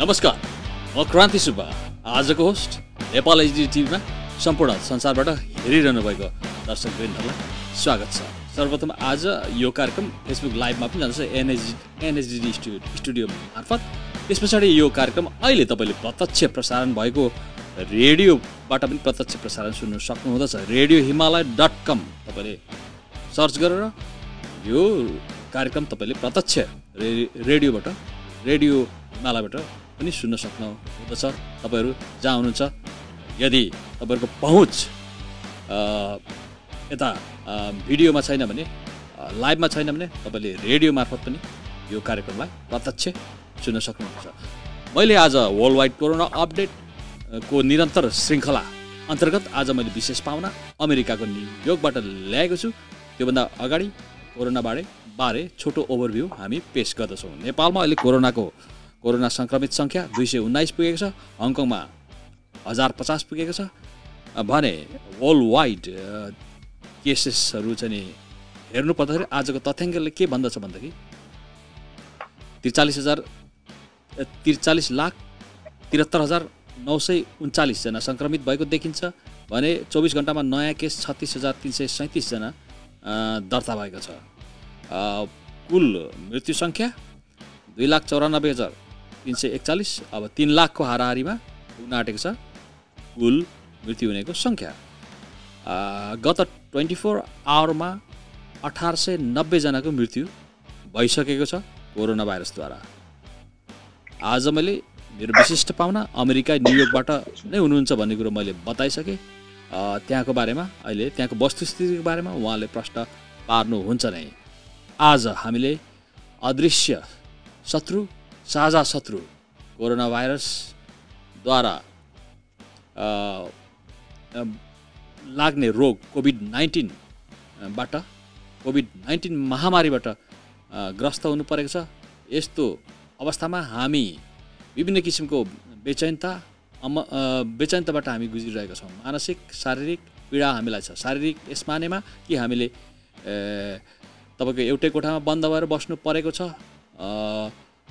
नमस्कार म क्रान्ति सुब्बा आजको होस्ट नेपाल एचडी टिभीमा सम्पूर्ण संसारबाट हेरिरहनु भएको दर्शकवृन्दहरूलाई स्वागत छ सर्वप्रथम आज यो कार्यक्रम फेसबुक लाइभमा पनि जान्छ एनएचडी एनएचडी स्टुडियो स्टुडियो मार्फत त्यस पछाडि यो कार्यक्रम अहिले तपाईँले प्रत्यक्ष प्रसारण भएको रेडियोबाट पनि प्रत्यक्ष प्रसारण सुन्नु सक्नुहुँदछ रेडियो हिमालय डट कम तपाईँले सर्च गरेर यो कार्यक्रम तपाईँले प्रत्यक्ष रे रेडियोबाट रेडियो हिमालयबाट पनि सुन्न सक्नुहुँदछ तपाईँहरू जहाँ हुनुहुन्छ यदि तपाईँहरूको पहुँच यता भिडियोमा छैन भने लाइभमा छैन भने तपाईँले रेडियो मार्फत पनि यो कार्यक्रमलाई प्रत्यक्ष सुन्न सक्नुहुन्छ मैले आज वर्ल्ड वाइड कोरोना अपडेटको निरन्तर श्रृङ्खला अन्तर्गत आज मैले विशेष पाहुना अमेरिकाको न्युयोर्कबाट ल्याएको छु त्योभन्दा अगाडि कोरोनाबारे बारे छोटो ओभरभ्यू हामी पेस गर्दछौँ नेपालमा अहिले कोरोनाको कोरोना सङ्क्रमित सङ्ख्या दुई सय उन्नाइस पुगेको छ हङकङमा हजार पचास पुगेको छ भने वर्ल्ड वाइड केसेसहरू चाहिँ हेर्नु पर्दाखेरि आजको तथ्याङ्कले के भन्दछ भन्दाखेरि त्रिचालिस हजार त्रिचालिस लाख त्रिहत्तर हजार नौ सय उन्चालिसजना सङ्क्रमित भएको देखिन्छ भने चौबिस घन्टामा नयाँ केस छत्तिस हजार तिन सय सैँतिसजना दर्ता भएको छ कुल मृत्यु सङ्ख्या दुई लाख चौरानब्बे हजार तिन सय एकचालिस अब तिन लाखको हाराहारीमा उनाटेको छ कुल मृत्यु हुनेको सङ्ख्या गत ट्वेन्टी फोर आवरमा अठार सय नब्बेजनाको मृत्यु भइसकेको छ कोरोना भाइरसद्वारा आज मैले मेरो विशिष्ट पाहुना अमेरिका न्युयोर्कबाट नै हुनुहुन्छ भन्ने कुरो मैले बताइसकेँ त्यहाँको बारेमा अहिले त्यहाँको वस्तुस्थितिको बारेमा उहाँले प्रश्न पार्नुहुन्छ नै आज हामीले अदृश्य शत्रु साझा शत्रु कोरोना भाइरसद्वारा लाग्ने रोग कोभिड नाइन्टिनबाट कोभिड नाइन्टिन महामारीबाट ग्रस्त हुनु परेको छ यस्तो अवस्थामा हामी विभिन्न किसिमको बेचैनता अम बेचैनताबाट हामी गुज्रिरहेका छौँ मानसिक शारीरिक पीडा हामीलाई छ शारीरिक यस मानेमा कि हामीले तपाईँको एउटै कोठामा बन्द भएर बस्नु परेको छ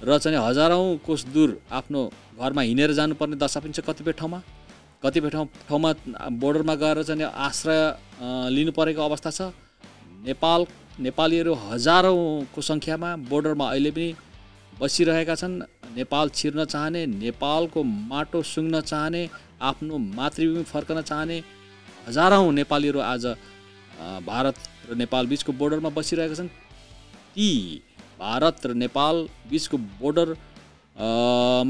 र चाहिँ हजारौँ कोष दूर आफ्नो घरमा हिँडेर जानुपर्ने दशा पनि छ कतिपय ठाउँमा कतिपय ठाउँ ठाउँमा बोर्डरमा गएर चाहिँ आश्रय लिनु परेको अवस्था छ नेपाल नेपालीहरू हजारौँको सङ्ख्यामा बोर्डरमा अहिले पनि बसिरहेका छन् नेपाल छिर्न चाहने नेपालको माटो सुँग्न चाहने आफ्नो मातृभूमि फर्कन चाहने हजारौँ नेपालीहरू आज भारत र नेपाल बिचको बोर्डरमा बसिरहेका छन् ती भारत र नेपाल बिचको बोर्डर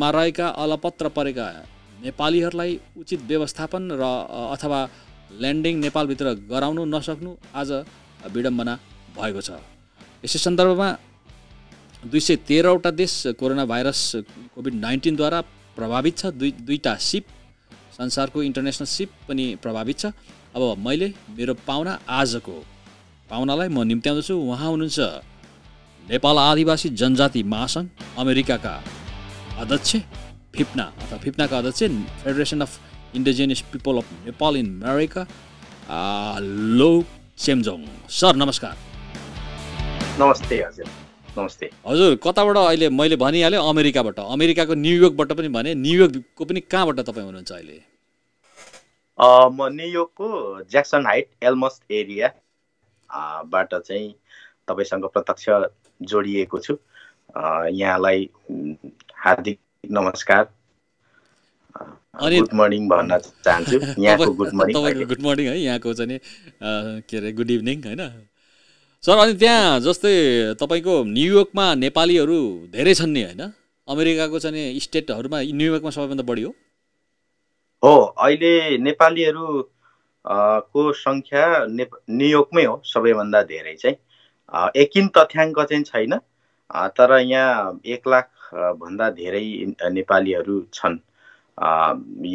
मा रहेका अलपत्र परेका नेपालीहरूलाई उचित व्यवस्थापन र अथवा ल्यान्डिङ नेपालभित्र गराउनु नसक्नु आज विडम्बना भएको छ यसै सन्दर्भमा दुई सय तेह्रवटा देश कोरोना भाइरस कोभिड नाइन्टिनद्वारा प्रभावित छ दुई दुईवटा सिप संसारको इन्टरनेसनल सिप पनि प्रभावित छ अब मैले मेरो पाहुना आजको पाहुनालाई म निम्त्याउँदछु उहाँ हुनुहुन्छ नेपाल आदिवासी जनजाति महासङ्घ अमेरिकाका अध्यक्ष फिप्ना अथवा फिप्नाका अध्यक्ष federation of indigenous people of Nepal in America Lo Semjong sir नमस्कार नमस्ते हजुर नमस्ते हजुर कताबाट अहिले मैले भनिहालेँ अमेरिकाबाट अमेरिकाको न्युयोर्कबाट पनि भने न्युयोर्कको पनि कहाँबाट तपाईँ हुनुहुन्छ अहिले म न्युयोर्कको ज्याक्सन हाइट एल्मस्ट एरियाबाट चाहिँ तपाईँसँग प्रत्यक्ष जोडिएको छु यहाँलाई हार्दिक नमस्कार अनि गुड मर्निङ भन्न चाहन्छु यहाँको गुड मर्निङ तपाईँको गुड मर्निङ है यहाँको चाहिँ के अरे गुड इभिनिङ होइन सर अनि त्यहाँ जस्तै तपाईँको न्युयोर्कमा नेपालीहरू धेरै छन् नि होइन अमेरिकाको चाहिँ स्टेटहरूमा न्युयोर्कमा सबैभन्दा बढी हो हो अहिले नेपालीहरू को सङ्ख्या न्युयोर्कमै हो सबैभन्दा धेरै चाहिँ एकिन तथ्याङ्क चाहिँ छैन तर यहाँ एक लाख भन्दा धेरै नेपालीहरू छन्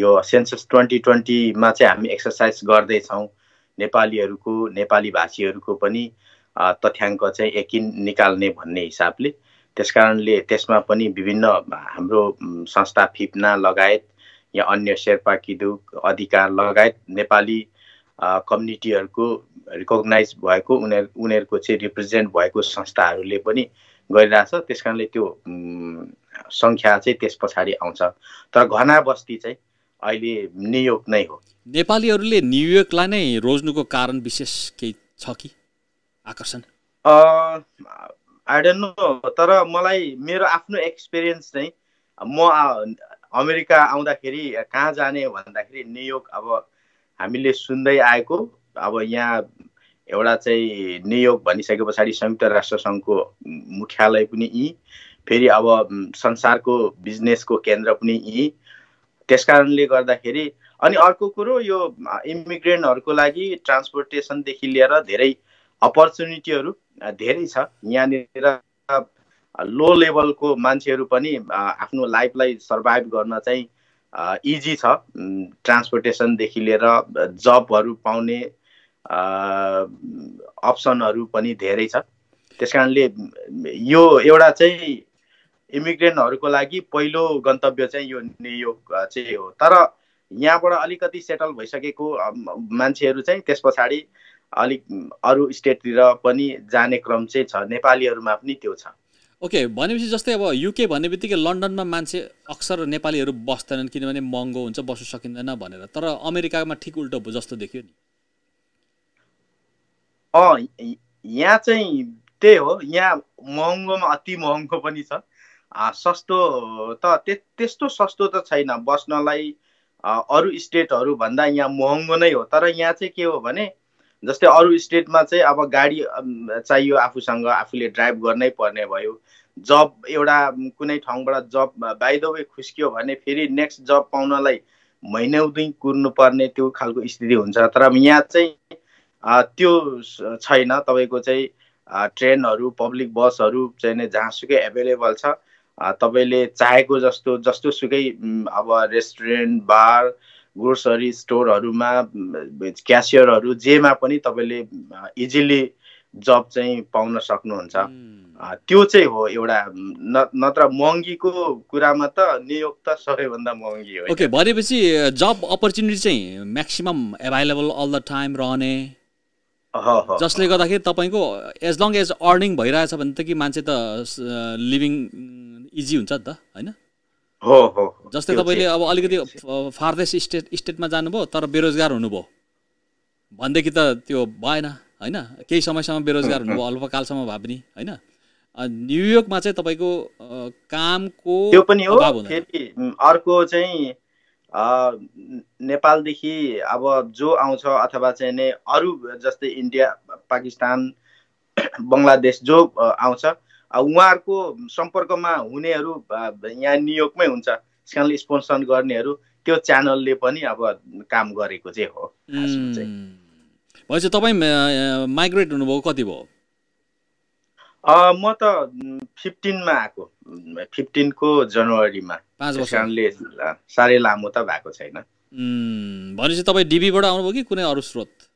यो सेन्सस ट्वेन्टी ट्वेन्टीमा चाहिँ हामी एक्सर्साइज गर्दैछौँ नेपालीहरूको नेपाली भाषीहरूको पनि तथ्याङ्क चाहिँ एकिन निकाल्ने भन्ने हिसाबले त्यस कारणले त्यसमा पनि विभिन्न हाम्रो संस्था फिप्ना लगायत या अन्य शेर्पा किदुक अधिकार लगायत नेपाली कम्युनिटीहरूको रिकगनाइज भएको उनीहरू उनीहरूको चाहिँ रिप्रेजेन्ट भएको संस्थाहरूले पनि गरिरहेछ त्यस कारणले त्यो सङ्ख्या चाहिँ त्यस पछाडि आउँछ तर घना बस्ती चाहिँ अहिले न्युयोर्क नै हो नेपालीहरूले न्युयोर्कलाई नै रोज्नुको कारण विशेष केही छ कि आकर्षण आई डोन्ट नो तर मलाई मेरो आफ्नो एक्सपिरियन्स चाहिँ म अमेरिका आउँदाखेरि कहाँ जाने भन्दाखेरि न्युयोर्क अब हामीले सुन्दै आएको अब यहाँ एउटा चाहिँ नियोग भनिसके पछाडि संयुक्त राष्ट्र सङ्घको मुख्यालय पनि यी फेरि अब संसारको बिजनेसको केन्द्र पनि यी त्यस कारणले गर्दाखेरि अनि अर्को कुरो यो इमिग्रेन्टहरूको लागि ट्रान्सपोर्टेसनदेखि लिएर धेरै अपर्च्युनिटीहरू धेरै छ यहाँनिर लो लेभलको मान्छेहरू पनि आफ्नो लाइफलाई सर्भाइभ गर्न चाहिँ इजी छ ट्रान्सपोर्टेसनदेखि लिएर जबहरू पाउने अप्सनहरू पनि धेरै छ त्यस कारणले यो एउटा चाहिँ इमिग्रेन्टहरूको लागि पहिलो गन्तव्य चाहिँ यो न्युयोर्क चाहिँ हो तर यहाँबाट अलिकति सेटल भइसकेको मान्छेहरू चाहिँ त्यस पछाडि अलिक अरू स्टेटतिर पनि जाने क्रम चाहिँ छ नेपालीहरूमा पनि त्यो छ ओके भनेपछि जस्तै अब युके भन्ने बित्तिकै लन्डनमा मान्छे अक्सर नेपालीहरू बस्दैनन् किनभने महँगो हुन्छ बस्नु सकिँदैन भनेर तर अमेरिकामा ठिक उल्टो भयो जस्तो देखियो नि यहाँ चाहिँ त्यही हो यहाँ महँगोमा अति महँगो पनि छ सस्तो त त्यस्तो सस्तो त छैन बस्नलाई अरू भन्दा यहाँ महँगो नै हो तर यहाँ चाहिँ के हो भने जस्तै अरू स्टेटमा चाहिँ अब गाडी चाहियो आफूसँग आफूले ड्राइभ गर्नै पर्ने भयो जब एउटा कुनै ठाउँबाट जब बाई द वे खुस्कियो भने फेरि नेक्स्ट जब पाउनलाई महिनौ दुई कुर्नुपर्ने त्यो खालको स्थिति हुन्छ तर यहाँ चाहिँ त्यो छैन तपाईँको चाहिँ ट्रेनहरू पब्लिक बसहरू चाहिँ जहाँसुकै एभाइलेबल छ तपाईँले चाहेको जस्तो जस्तो सुकै अब रेस्टुरेन्ट बार ग्रोसरी स्टोरहरूमा क्यासियरहरू जेमा पनि तपाईँले इजिली जब चाहिँ पाउन सक्नुहुन्छ त्यो चाहिँ हो एउटा नत्र महँगीको कुरामा त न्युयोर्क त सबैभन्दा महँगी हो ओके भनेपछि जब अपर्च्युनिटी चाहिँ maximum available all the time रहने जसले गर्दाखेरि तपाईँको एज लङ एज अर्निङ भइरहेछ भने त कि मान्छे त लिभिङ इजी हुन्छ नि त होइन हो हो जस्तै तपाईँले अब अलिकति फार्देस्ट स्टेट स्टेटमा जानुभयो तर बेरोजगार हुनुभयो भनेदेखि त त्यो भएन होइन केही समयसम्म बेरोजगार हुनुभयो अल्पकालसम्म भए पनि होइन न्युयोर्कमा चाहिँ तपाईँको कामको त्यो पनि हो फेरि अर्को चाहिँ नेपालदेखि अब जो आउँछ अथवा चाहिँ नै अरू जस्तै इन्डिया पाकिस्तान बङ्गलादेश जो आउँछ उहाँहरूको सम्पर्कमा हुनेहरू यहाँ न्युयोर्कमै हुन्छ त्यस कारणले स्पोन्सन गर्नेहरू त्यो च्यानलले पनि अब काम गरेको चाहिँ हो भनेपछि तपाईँ माइग्रेट हुनुभयो कति भयो म त फिफ्टिनमा आएको फिफ्टिनको जनवरीमा कारणले साह्रै लामो त भएको छैन भनेपछि तपाईँ डिबीबाट आउनुभयो कि कुनै अरू स्रोत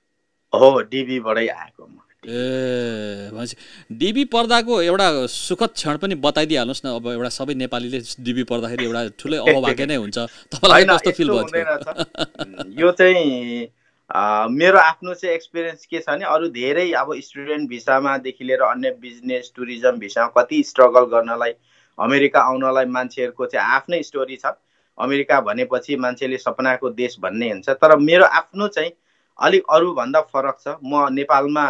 हो डिबीबाटै आएको म ए भनेपछि डिबी पर्दाको एउटा सुखद क्षण पनि बताइदिइहाल्नुहोस् न अब एउटा सबै नेपालीले डिबी पर्दाखेरि एउटा ठुलै अभाग्य नै हुन्छ तपाईँलाई कस्तो फिल भयो यो चाहिँ मेरो आफ्नो चाहिँ एक्सपिरियन्स के छ भने अरू धेरै अब स्टुडेन्ट भिसामादेखि लिएर अन्य बिजनेस टुरिज्म भिसामा कति स्ट्रगल गर्नलाई अमेरिका आउनलाई मान्छेहरूको चाहिँ आफ्नै स्टोरी छ अमेरिका भनेपछि मान्छेले सपनाको देश भन्ने हुन्छ तर मेरो आफ्नो चाहिँ अलिक अरूभन्दा फरक छ म नेपालमा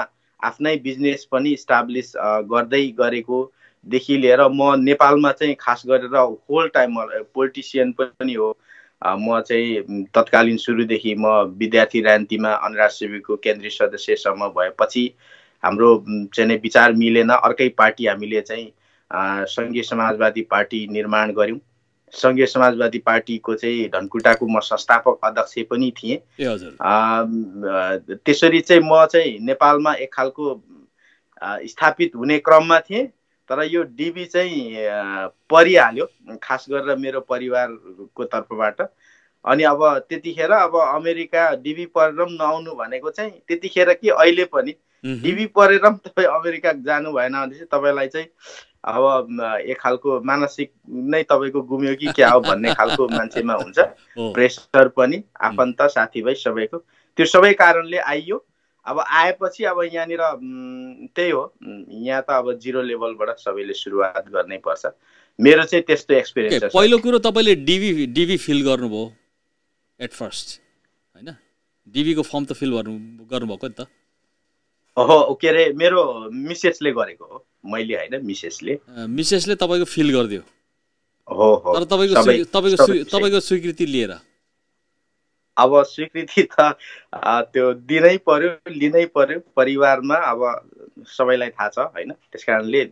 आफ्नै बिजनेस पनि इस्टाब्लिस गर्दै गरेकोदेखि लिएर म नेपालमा चाहिँ खास गरेर होल टाइम पोलिटिसियन पनि हो म चाहिँ तत्कालीन सुरुदेखि म विद्यार्थी राजनीतिमा अनुराग सेवीको केन्द्रीय सदस्यसम्म भएपछि हाम्रो चाहिँ विचार मिलेन अर्कै पार्टी हामीले चाहिँ सङ्घीय समाजवादी पार्टी निर्माण गऱ्यौँ सङ्घीय समाजवादी पार्टीको चाहिँ धनकुटाको म संस्थापक अध्यक्ष पनि थिएँ त्यसरी चाहिँ म चाहिँ नेपालमा एक खालको स्थापित हुने क्रममा थिएँ तर यो डिबी चाहिँ परिहाल्यो खास गरेर मेरो परिवारको तर्फबाट अनि अब त्यतिखेर अब अमेरिका डिबी परेर पनि नआउनु भनेको चाहिँ त्यतिखेर कि अहिले पनि डिबी परेर पनि तपाईँ अमेरिका जानु भएन भने चाहिँ तपाईँलाई चाहिँ अब एक खालको मानसिक नै तपाईँको गुम्यो कि क्या हो भन्ने खालको मान्छेमा हुन्छ प्रेसर पनि आफन्त साथीभाइ सबैको त्यो सबै कारणले आइयो अब आएपछि अब यहाँनिर त्यही हो यहाँ त अब जिरो लेभलबाट सबैले सुरुवात गर्नै पर्छ मेरो चाहिँ त्यस्तो एक्सपिरियन्स पहिलो कुरो तपाईँले डिबी डिबी फिल गर्नुभयो एट फर्स्ट होइन डिबीको फर्म त फिल गर्नु गर्नुभएको नि त हो के अरे मेरो मिसेसले गरेको हो मैले होइन मिसेसले मिसेसले तपाईँको फिल गरिदियो हो तर तपाईँको तपाईँको तपाईँको स्वीकृति लिएर अब स्वीकृति त त्यो दिनै पर्यो लिनै पर्यो परिवारमा अब सबैलाई थाहा छ होइन त्यस कारणले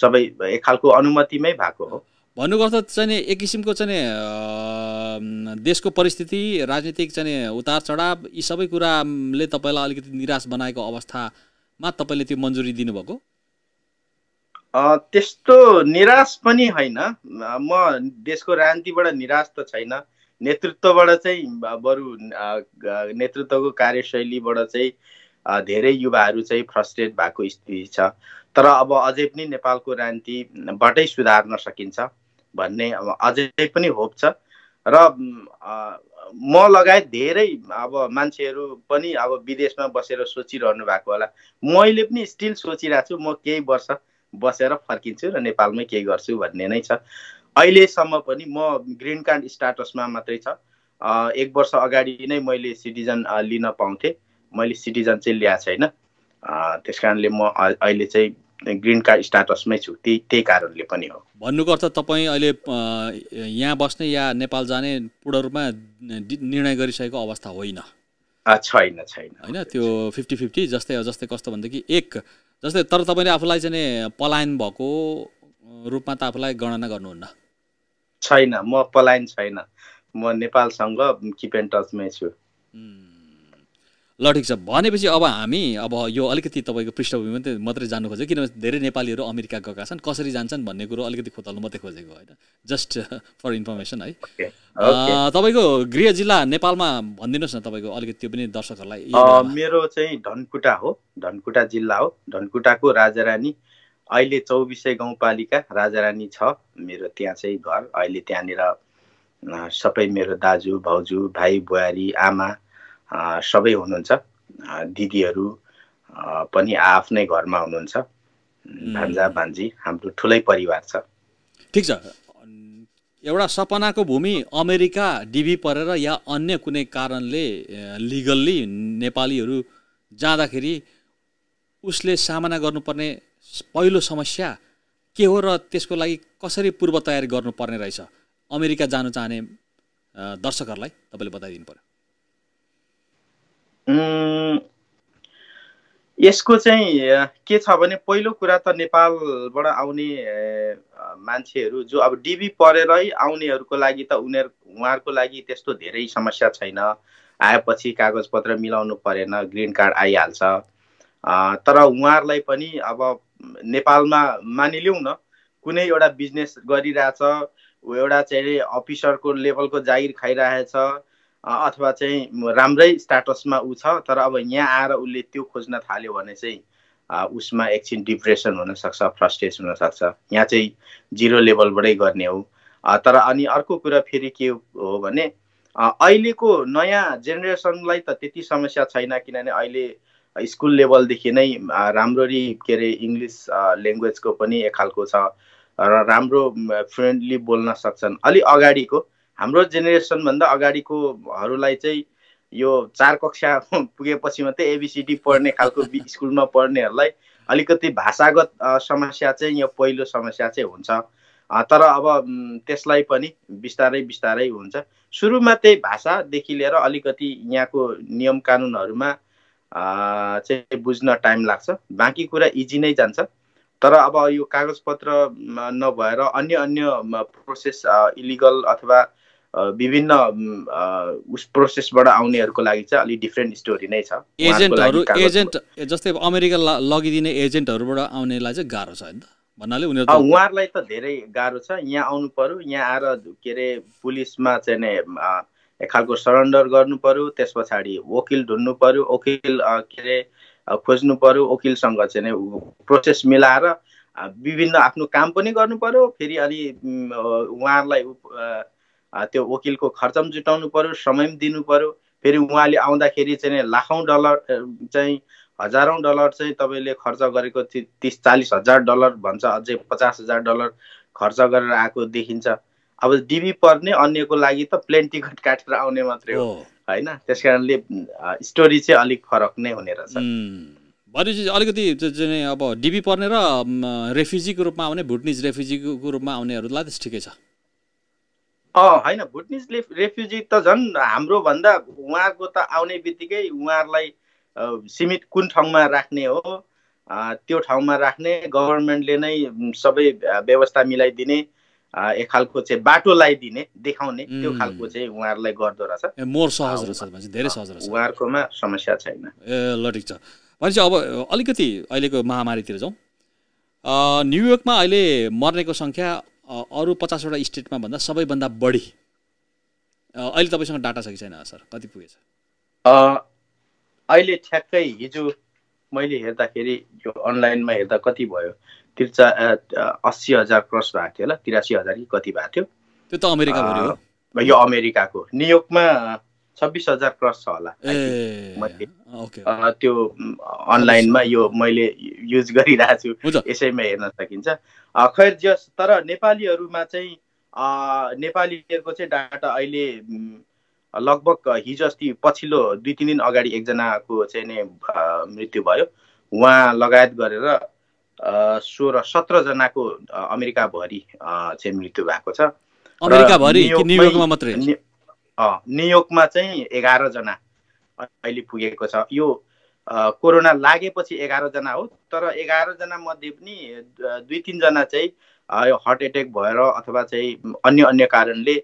सबै एक खालको अनुमतिमै भएको हो भन्नुको चाहिँ एक किसिमको चाहिँ देशको परिस्थिति राजनीतिक चाहिँ उतार चढाव यी सबै कुराले तपाईँलाई अलिकति निराश बनाएको अवस्थामा तपाईँले त्यो मन्जुरी दिनुभएको त्यस्तो निराश पनि होइन म देशको राजनीतिबाट निराश त छैन नेतृत्वबाट चाहिँ बरु नेतृत्वको कार्यशैलीबाट चाहिँ धेरै युवाहरू चाहिँ फ्रस्ट्रेट भएको स्थिति छ तर अब अझै पनि नेपालको राजनीतिबाटै सुधार्न सकिन्छ भन्ने अब अझै पनि होप छ र म लगायत धेरै अब मान्छेहरू पनि अब विदेशमा बसेर सोचिरहनु भएको होला मैले पनि स्टिल सोचिरहेको छु म केही वर्ष बसेर फर्किन्छु र नेपालमै केही गर्छु भन्ने नै छ अहिलेसम्म पनि म ग्रिन कार्ड स्टाटसमा मात्रै छ एक वर्ष अगाडि नै मैले सिटिजन लिन पाउँथेँ मैले सिटिजन चाहिँ ल्याएको छैन त्यस कारणले म अहिले चाहिँ ग्रिन कार्ड स्टाटसमै छु त्यही त्यही कारणले पनि हो भन्नुको अर्थ तपाईँ अहिले यहाँ बस्ने या नेपाल जाने पूर्ण रूपमा निर्णय गरिसकेको अवस्था होइन छैन छैन होइन त्यो फिफ्टी फिफ्टी जस्तै जस्तै कस्तो भनेदेखि एक जस्तै तर तपाईँले आफूलाई चाहिँ पलायन भएको रूपमा त आफूलाई गणना गर्नुहुन्न छैन म पलायन छैन म नेपालसँग किप एन्ड टचमै छु ल ठिक छ भनेपछि अब हामी अब यो अलिकति तपाईँको पृष्ठभूमि मात्रै मात्रै जानु खोज्यो किनभने धेरै नेपालीहरू अमेरिका गएका छन् कसरी जान्छन् भन्ने कुरो अलिकति खोतल्नु मात्रै खोजेको होइन जस्ट फर इन्फर्मेसन है तपाईँको गृह जिल्ला नेपालमा भनिदिनुहोस् न तपाईँको अलिकति त्यो पनि दर्शकहरूलाई मेरो चाहिँ धनकुटा हो धनकुटा जिल्ला हो धनकुटाको रानी अहिले चौबिसे गाउँपालिका राजारानी छ मेरो त्यहाँ चाहिँ घर अहिले त्यहाँनिर सबै मेरो दाजु भाउजू भाइ बुहारी आमा सबै हुनुहुन्छ दिदीहरू पनि आफ्नै घरमा हुनुहुन्छ भान्जा भान्जी हाम्रो ठुलै परिवार छ ठिक छ एउटा सपनाको भूमि अमेरिका डिभी परेर या अन्य कुनै कारणले लिगल्ली नेपालीहरू जाँदाखेरि उसले सामना गर्नुपर्ने पहिलो समस्या के हो र त्यसको लागि कसरी पूर्व तयारी गर्नुपर्ने रहेछ अमेरिका जानु चाहने दर्शकहरूलाई तपाईँले बताइदिनु पर्यो यसको चाहिँ के छ भने पहिलो कुरा त नेपालबाट आउने मान्छेहरू जो अब डिबी परेरै आउनेहरूको लागि त उनीहरू उहाँहरूको लागि त्यस्तो धेरै समस्या छैन आएपछि कागजपत्र मिलाउनु परेन ग्रिन कार्ड आइहाल्छ तर उहाँहरूलाई पनि अब नेपालमा मानिलिउँ न कुनै एउटा बिजनेस गरिरहेछ एउटा चाहिँ अफिसरको लेभलको जागिर खाइरहेछ अथवा चाहिँ राम्रै स्टाटसमा ऊ छ तर अब यहाँ आएर उसले त्यो खोज्न थाल्यो भने चाहिँ उसमा एकछिन डिप्रेसन हुनसक्छ फ्रस्ट्रेसन हुनसक्छ यहाँ चाहिँ जिरो लेभलबाटै गर्ने हो तर अनि अर्को कुरा फेरि के हो भने अहिलेको नयाँ जेनेरेसनलाई त त्यति समस्या छैन किनभने अहिले स्कुल लेभलदेखि नै राम्ररी के अरे इङ्ग्लिस ल्याङ्ग्वेजको पनि एक खालको छ र राम्रो फ्रेन्डली बोल्न सक्छन् अलि अगाडिको हाम्रो जेनेरेसनभन्दा अगाडिकोहरूलाई चाहिँ यो चार कक्षा पुगेपछि मात्रै एबिसिडी पढ्ने खालको स्कुलमा पढ्नेहरूलाई अलिकति भाषागत समस्या चाहिँ यो पहिलो समस्या चाहिँ हुन्छ तर अब त्यसलाई पनि बिस्तारै बिस्तारै हुन्छ सुरुमा त्यही भाषादेखि लिएर अलिकति यहाँको नियम कानुनहरूमा चाहिँ बुझ्न टाइम लाग्छ बाँकी कुरा इजी नै जान्छ तर अब यो कागजपत्र नभएर अन्य अन्य प्रोसेस इलिगल अथवा विभिन्न उस प्रोसेसबाट आउनेहरूको लागि चाहिँ अलिक डिफ्रेन्ट स्टोरी नै छ एजेन्टहरू एजेन्ट जस्तै अमेरिका लगिदिने एजेन्टहरूबाट आउनेलाई चाहिँ गाह्रो छ त भन्नाले उनीहरू उहाँहरूलाई त धेरै गाह्रो छ यहाँ आउनु पर्यो यहाँ आएर के अरे पुलिसमा चाहिँ एक खालको सरेन्डर गर्नु पर्यो त्यस पछाडि वकिल ढुन्नु पर्यो वकिल के अरे खोज्नु पर्यो वकिलसँग चाहिँ प्रोसेस मिलाएर विभिन्न आफ्नो काम पनि गर्नु पर्यो फेरि अलि उहाँहरूलाई त्यो वकिलको खर्च पनि जुटाउनु पर्यो समय पनि दिनु पर्यो फेरि उहाँले आउँदाखेरि चाहिँ लाखौँ डलर चाहिँ हजारौँ डलर चाहिँ तपाईँले खर्च गरेको तिस चालिस हजार डलर भन्छ अझै पचास हजार डलर खर्च गरेर आएको देखिन्छ अब डिबी पर्ने अन्यको लागि त प्लेन टिकट काटेर आउने मात्रै हो होइन त्यस कारणले स्टोरी चाहिँ अलिक फरक नै हुने रहेछ भनेपछि अलिकति अब डिबी पर्ने र रेफ्युजीको रूपमा आउने भुटनिज रेफ्युजीको रूपमा आउनेहरूलाई त ठिकै छ होइन भुटनिज रेफ्युजी त झन् हाम्रो भन्दा उहाँको त आउने बित्तिकै उहाँहरूलाई सीमित कुन ठाउँमा राख्ने हो त्यो ठाउँमा राख्ने गभर्मेन्टले नै सबै व्यवस्था मिलाइदिने एक खालको चाहिँ बाटोलाई दिने देखाउने त्यो खालको चाहिँ उहाँहरूलाई गर्दो रहेछ मोर सहज रहेछ धेरै सहज रहेछ उहाँहरूकोमा समस्या छैन ए ल ठिक छ भनेपछि अब अलिकति अहिलेको महामारीतिर जाउँ न्युयोर्कमा अहिले मर्नेको सङ्ख्या अरू पचासवटा स्टेटमा भन्दा सबैभन्दा बढी अहिले तपाईँसँग डाटा छ कि छैन सर कति पुगेछ अहिले ठ्याक्कै हिजो मैले हेर्दाखेरि यो अनलाइनमा हेर्दा कति भयो त्रिचा अस्सी हजार क्रस भएको थियो होला तिरासी हजार कि कति भएको थियो त्यो त अमेरिका यो अमेरिकाको न्युयोर्कमा छब्बिस हजार क्रस छ होला मैले त्यो अनलाइनमा यो मैले युज गरिरहेको छु यसैमा हेर्न सकिन्छ खैर जस तर नेपालीहरूमा चाहिँ नेपालीहरूको चाहिँ डाटा अहिले लगभग हिजो अस्ति पछिल्लो दुई तिन दिन अगाडि एकजनाको चाहिँ नै मृत्यु भयो उहाँ लगायत गरेर सोह्र सत्रजनाको अमेरिकाभरि चाहिँ मृत्यु भएको छ अमेरिकाभरि न्युयोर्कमा चाहिँ एघारजना अहिले पुगेको छ यो कोरोना लागेपछि एघारजना हो तर एघारजना मध्ये पनि दुई तिनजना चाहिँ यो हार्ट एट्याक भएर अथवा चाहिँ अन्य अन्य कारणले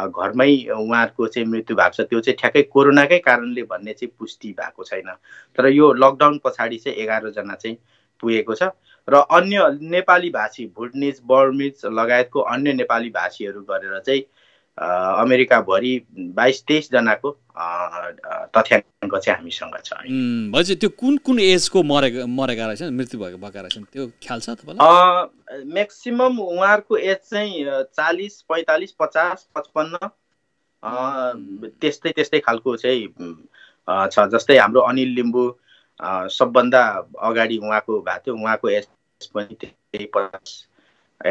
घरमै उहाँहरूको चाहिँ मृत्यु भएको छ त्यो चाहिँ ठ्याक्कै कोरोनाकै कारणले भन्ने चाहिँ पुष्टि भएको छैन तर यो लकडाउन पछाडि चाहिँ एघारजना चाहिँ पुगेको छ र अन्य नेपाली भाषी भुटनिज बर्मिज लगायतको अन्य नेपाली भाषीहरू गरेर चाहिँ अमेरिकाभरि बाइस तेइसजनाको तथ्याङ्क चाहिँ हामीसँग छ भनेपछि त्यो कुन कुन एजको मरे मरेका रहेछन् मृत्यु भएको भएका रहेछन् त्यो ख्याल छ तपाईँलाई म्याक्सिमम् उहाँहरूको एज चाहिँ चालिस पैँतालिस पचास पचपन्न त्यस्तै त्यस्तै खालको चाहिँ छ जस्तै हाम्रो अनिल लिम्बू सबभन्दा अगाडि उहाँको भएको थियो उहाँको एज पनि त्यही पचास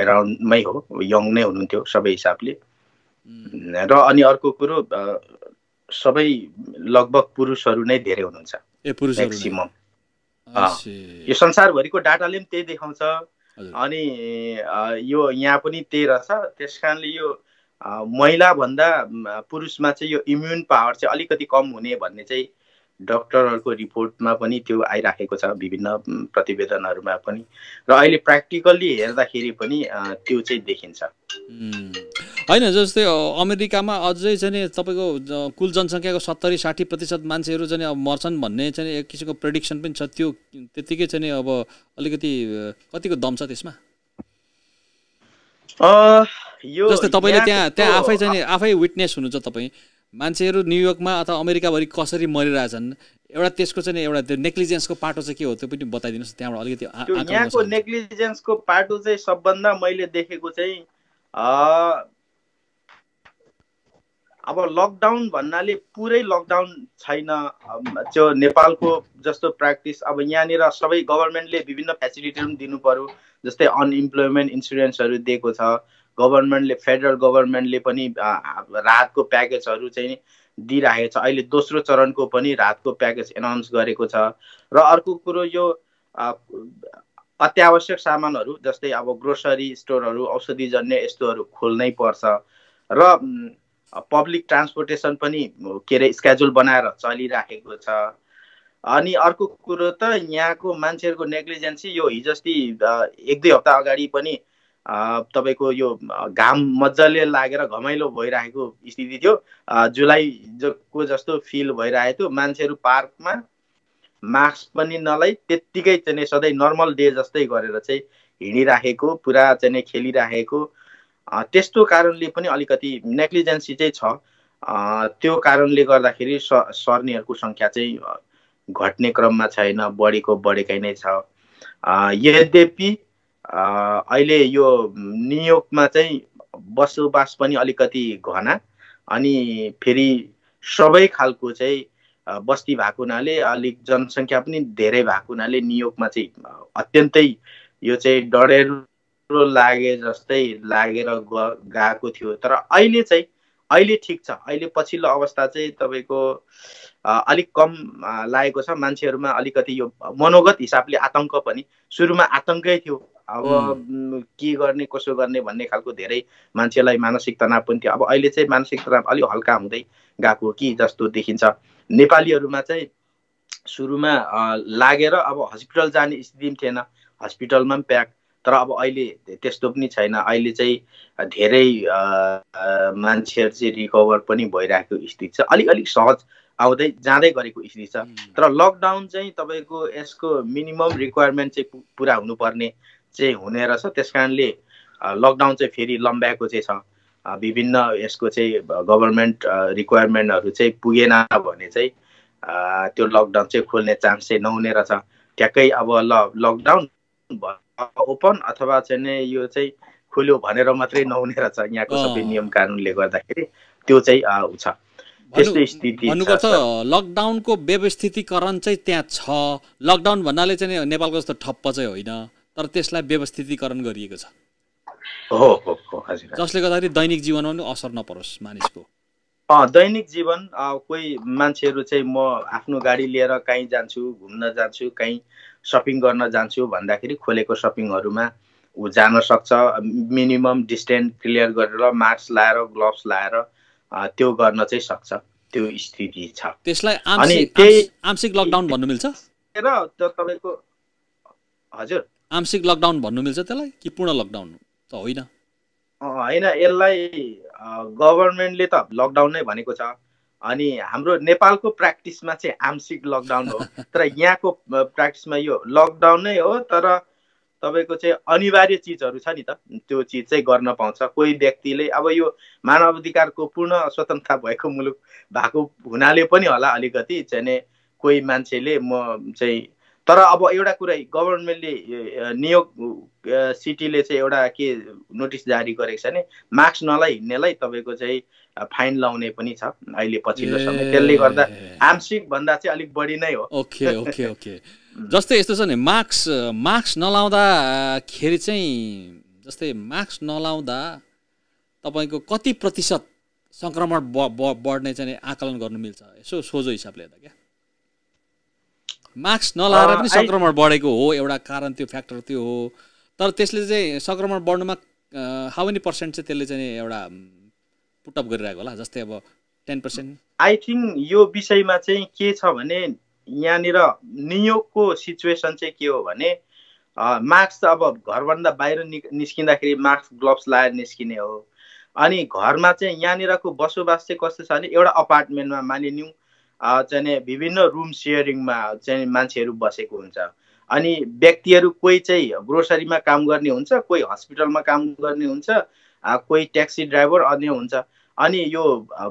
एराउन्डमै हो यङ नै हुनुहुन्थ्यो सबै हिसाबले र अनि अर्को कुरो सबै लगभग पुरुषहरू नै धेरै हुनुहुन्छ म्याक्सिमम् यो संसारभरिको डाटाले पनि त्यही देखाउँछ अनि यो यहाँ पनि त्यही रहेछ त्यस कारणले यो महिलाभन्दा पुरुषमा चाहिँ यो इम्युन पावर चाहिँ अलिकति कम हुने भन्ने चाहिँ डक्टरहरूको रिपोर्टमा पनि त्यो आइराखेको छ विभिन्न प्रतिवेदनहरूमा पनि र अहिले प्र्याक्टिकल्ली हेर्दाखेरि पनि त्यो चाहिँ देखिन्छ होइन जस्तै अमेरिकामा अझै चाहिँ तपाईँको कुल जनसङ्ख्याको सत्तरी साठी प्रतिशत मान्छेहरू चाहिँ अब मर्छन् भन्ने चाहिँ एक किसिमको प्रडिक्सन पनि छ त्यो त्यत्तिकै चाहिँ अब अलिकति कतिको दम छ त्यसमा जस्तै तपाईँले त्यहाँ त्यहाँ आफै चाहिँ आफै विटनेस हुनुहुन्छ तपाईँ मान्छेहरू न्युयोर्कमा अथवा अमेरिकाभरि कसरी मरिरहेछन् एउटा त्यसको चाहिँ एउटा त्यो नेक्लिजेन्सको पाटो चाहिँ के हो त्यो पनि बताइदिनुहोस् त्यहाँबाट अलिकति यहाँको नेक्लिजेन्सको पाटो चाहिँ सबभन्दा मैले देखेको चाहिँ अब लकडाउन भन्नाले पुरै लकडाउन छैन त्यो नेपालको जस्तो प्र्याक्टिस अब यहाँनिर सबै गभर्मेन्टले विभिन्न फेसिलिटी पनि दिनु पऱ्यो जस्तै अनइम्प्लोइमेन्ट इन्सुरेन्सहरू दिएको छ गभर्मेन्टले फेडरल गभर्मेन्टले पनि राहतको प्याकेजहरू चाहिँ दिइराखेको छ अहिले दोस्रो चरणको पनि राहतको प्याकेज एनाउन्स गरेको छ र अर्को कुरो यो अत्यावश्यक सामानहरू जस्तै अब ग्रोसरी स्टोरहरू औषधिजन्य यस्तोहरू खोल्नै पर्छ र पब्लिक ट्रान्सपोर्टेसन पनि के अरे स्केड्युल बनाएर चलिराखेको छ अनि अर्को कुरो त यहाँको मान्छेहरूको नेग्लिजेन्सी यो हिजोस्ति एक दुई हप्ता अगाडि पनि तपाईँको यो घाम मजाले लागेर घमाइलो भइरहेको स्थिति थियो जुलाई जको जस्तो फिल भइरहेको थियो मान्छेहरू पार्कमा मास्क पनि नलाई त्यत्तिकै चाहिँ सधैँ नर्मल डे जस्तै गरेर चाहिँ हिँडिराखेको पुरा चाहिँ खेलिराखेको त्यस्तो कारणले पनि अलिकति नेग्लिजेन्सी चाहिँ छ त्यो कारणले गर्दाखेरि स सर्नेहरूको सङ्ख्या चाहिँ घट्ने क्रममा छैन बढेको बढेकै नै छ यद्यपि अहिले यो नियोगमा चाहिँ बसोबास पनि अलिकति घना अनि फेरि सबै खालको चाहिँ बस्ती भएको हुनाले अलिक जनसङ्ख्या पनि धेरै भएको हुनाले नियोगमा चाहिँ अत्यन्तै यो चाहिँ डढेरो लागे जस्तै लागेर गएको थियो तर अहिले चाहिँ अहिले ठिक छ अहिले पछिल्लो अवस्था चाहिँ तपाईँको अलिक कम लागेको छ मान्छेहरूमा अलिकति यो मनोगत हिसाबले आतङ्क पनि सुरुमा आतङ्कै थियो अब के गर्ने कसो गर्ने भन्ने खालको धेरै मान्छेलाई मानसिक तनाव पनि थियो अब अहिले चाहिँ मानसिक तनाव अलिक हल्का हुँदै गएको कि जस्तो देखिन्छ नेपालीहरूमा चाहिँ सुरुमा लागेर अब हस्पिटल जाने स्थिति पनि थिएन हस्पिटलमा पनि प्याक तर अब अहिले त्यस्तो पनि छैन अहिले चाहिँ धेरै मान्छेहरू चाहिँ रिकभर पनि भइरहेको स्थिति छ अलिक अलिक सहज आउँदै जाँदै गरेको स्थिति छ तर लकडाउन चाहिँ तपाईँको यसको मिनिमम रिक्वायरमेन्ट चाहिँ पुरा हुनुपर्ने चाहिँ हुने रहेछ त्यस कारणले लकडाउन चाहिँ फेरि लम्ब्याएको चाहिँ छ विभिन्न यसको चाहिँ गभर्मेन्ट रिक्वायरमेन्टहरू चाहिँ पुगेन भने चाहिँ त्यो लकडाउन चाहिँ खोल्ने चान्स चाहिँ नहुने रहेछ ठ्याक्कै अब ल लकडाउन ओपन अथवा चाहिँ नै यो चाहिँ खोल्यो भनेर मात्रै नहुने रहेछ यहाँको सबै नियम कानुनले गर्दाखेरि त्यो चाहिँ छ भन्नुपर्छ लकडाउनको व्यवस्थितीकरण चाहिँ त्यहाँ छ लकडाउन भन्नाले चाहिँ नेपालको जस्तो ठप्प चाहिँ होइन तर त्यसलाई व्यवस्थितीकरण गरिएको छ जसले गर्दाखेरि दैनिक जीवनमा पनि असर नपरोस् मानिसको दैनिक जीवन कोही मान्छेहरू चाहिँ म आफ्नो गाडी लिएर काहीँ जान्छु घुम्न जान्छु काहीँ सपिङ गर्न जान्छु भन्दाखेरि खोलेको सपिङहरूमा ऊ जान सक्छ मिनिमम डिस्टेन्स क्लियर गरेर मास्क लाएर ग्लोभ्स लाएर त्यो गर्न चाहिँ सक्छ त्यो स्थिति छ त्यसलाई आंशिक लकडाउन भन्नु मिल्छ र तपाईँको हजुर आंशिक लकडाउन भन्नु मिल्छ त्यसलाई कि पूर्ण लकडाउन त होइन होइन यसलाई गभर्मेन्टले त लकडाउन नै भनेको छ अनि हाम्रो नेपालको प्र्याक्टिसमा चाहिँ आंशिक लकडाउन हो तर यहाँको प्र्याक्टिसमा यो लकडाउन नै हो तर तपाईँको चाहिँ अनिवार्य चिजहरू छ नि त त्यो चिज चाहिँ गर्न पाउँछ कोही व्यक्तिले अब यो मानव अधिकारको पूर्ण स्वतन्त्रता भएको मुलुक भएको हुनाले पनि होला अलिकति चाहिँ कोही मान्छेले म चाहिँ तर अब एउटा कुरा गभर्मेन्टले नियोग सिटीले चाहिँ एउटा के नोटिस जारी गरेको छ भने मास्क नलाइ हिँड्नेलाई तपाईँको चाहिँ फाइन लाउने पनि छ अहिले पछिल्लो समय त्यसले गर्दा आंशिक भन्दा चाहिँ अलिक बढी नै हो ओके ओके ओके जस्तै यस्तो छ नि मार्क्स मास्क नलाउँदाखेरि चाहिँ जस्तै मास्क नलाउँदा तपाईँको कति प्रतिशत सङ्क्रमण बढ्ने चाहिँ आकलन गर्नु मिल्छ यसो सोझो हिसाबले हेर्दा क्या मार्क्स नलाएर पनि सङ्क्रमण बढेको हो एउटा कारण त्यो फ्याक्टर त्यो हो तर त्यसले चाहिँ सङ्क्रमण बढ्नुमा हाउ मेनी पर्सेन्ट चाहिँ त्यसले चाहिँ एउटा पुटअप गरिरहेको होला जस्तै अब टेन पर्सेन्ट आई थिङ्क यो विषयमा चाहिँ के छ भने यहाँनिर नियोगको सिचुएसन चाहिँ के हो भने मास्क त अब घरभन्दा बाहिर निस्किँदाखेरि मास्क ग्लोभ्स लाएर निस्किने हो अनि घरमा चाहिँ यहाँनिरको बसोबास चाहिँ कस्तो छ भने एउटा अपार्टमेन्टमा मानिलिउँ चाहिँ विभिन्न रुम सेयरिङमा चाहिँ मान्छेहरू बसेको हुन्छ अनि व्यक्तिहरू कोही चाहिँ ग्रोसरीमा काम गर्ने हुन्छ कोही हस्पिटलमा काम गर्ने हुन्छ कोही ट्याक्सी ड्राइभर अन्य हुन्छ अनि यो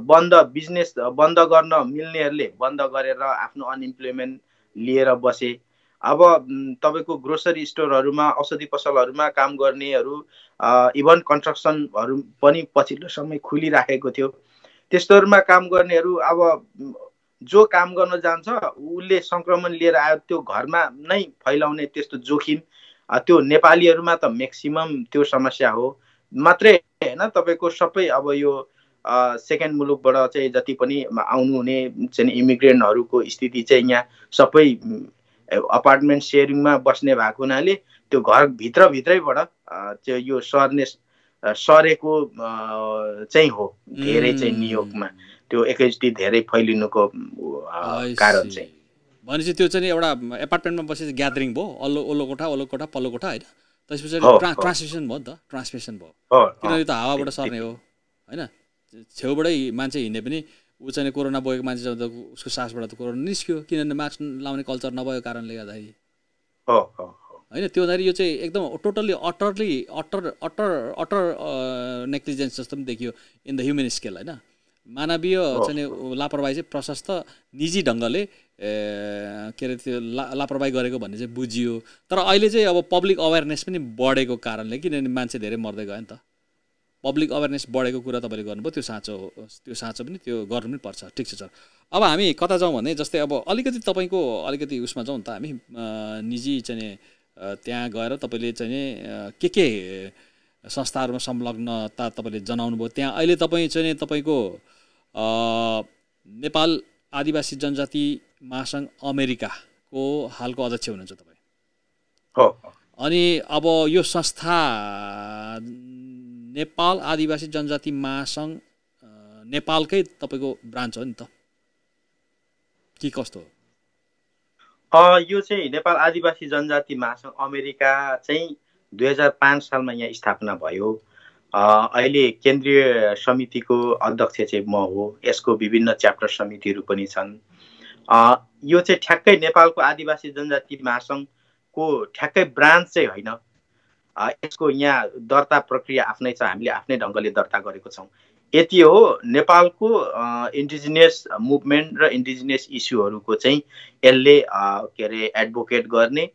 बन्द बिजनेस बन्द गर्न मिल्नेहरूले बन्द गरेर आफ्नो अनइम्प्लोइमेन्ट लिएर बसे अब तपाईँको ग्रोसरी स्टोरहरूमा औषधि पसलहरूमा काम गर्नेहरू इभन कन्स्ट्रक्सनहरू पनि पछिल्लो समय खुलिराखेको थियो त्यस्तोहरूमा काम गर्नेहरू अब जो काम गर्न जान्छ उसले सङ्क्रमण लिएर आयो त्यो घरमा नै फैलाउने त्यस्तो जोखिम त्यो नेपालीहरूमा त म्याक्सिमम त्यो समस्या हो मात्रै होइन तपाईँको सबै अब यो सेकेन्ड मुलुकबाट चाहिँ जति पनि आउनुहुने चाहिँ इमिग्रेन्टहरूको स्थिति चाहिँ यहाँ सबै अपार्टमेन्ट सेयरिङमा बस्ने भएको हुनाले त्यो घरभित्रभित्रैबाट त्यो यो सर्ने सरेको चाहिँ हो धेरै चाहिँ नियोगमा त्यो एकैचोटि धेरै फैलिनुको कारण चाहिँ भनेपछि त्यो चाहिँ एउटा एपार्टमेन्टमा बसेर ग्यादरिङ भयो अल्लो ओल्लो कोठा ओल्लो कोठा पल्लो कोठा होइन त्यसपछि ट्रान्समिसन भयो नि त ट्रान्समिसन भयो किनभने त हावाबाट सर्ने हो होइन छेउबाटै मान्छे हिँड्ने पनि ऊ चाहिँ कोरोना बोकेको मान्छे त उसको सासबाट त कोरोना निस्क्यो किनभने मास्क लाउने कल्चर नभएको कारणले गर्दाखेरि होइन त्यो हुँदाखेरि यो चाहिँ एकदम totally utterly utter utter utter negligence जस्तो पनि देखियो इन द ह्युमन स्केल होइन मानवीय चाहिँ लापरवाही चाहिँ प्रशस्त निजी ढङ्गले के अरे त्यो ला लापरवाही गरेको भन्ने चाहिँ बुझियो तर अहिले चाहिँ अब पब्लिक अवेरनेस पनि बढेको कारणले किनभने मान्छे धेरै मर्दै गयो नि त पब्लिक अवेरनेस बढेको कुरा तपाईँले गर्नुभयो त्यो साँचो हो त्यो साँचो पनि त्यो गर्नु पनि पर्छ ठिक छ सर अब हामी कता जाउँ भने जस्तै अब अलिकति तपाईँको अलिकति उसमा जाउँ त हामी निजी चाहिँ त्यहाँ गएर तपाईँले चाहिँ के के संस्थाहरूमा संलग्नता तपाईँले जनाउनु भयो त्यहाँ अहिले तपाईँ चाहिँ तपाईँको नेपाल आदिवासी जनजाति महासङ्घ अमेरिकाको हालको अध्यक्ष हुनुहुन्छ तपाईँ अनि अब यो संस्था नेपाल आदिवासी जनजाति महासङ्घ नेपालकै तपाईँको ब्रान्च हो नि त के कस्तो हो यो चाहिँ नेपाल आदिवासी जनजाति महासङ्घ अमेरिका चाहिँ दुई हजार पाँच सालमा यहाँ स्थापना भयो अहिले केन्द्रीय समितिको अध्यक्ष चाहिँ म हो यसको विभिन्न च्याप्टर समितिहरू पनि छन् यो चाहिँ ठ्याक्कै नेपालको आदिवासी जनजाति महासङ्घको ठ्याक्कै ब्रान्च चाहिँ होइन यसको यहाँ दर्ता प्रक्रिया आफ्नै छ हामीले आफ्नै ढङ्गले दर्ता गरेको छौँ यति हो नेपालको इन्डिजिनियस मुभमेन्ट र इन्डिजिनियस इस्युहरूको चाहिँ यसले के अरे एडभोकेट गर्ने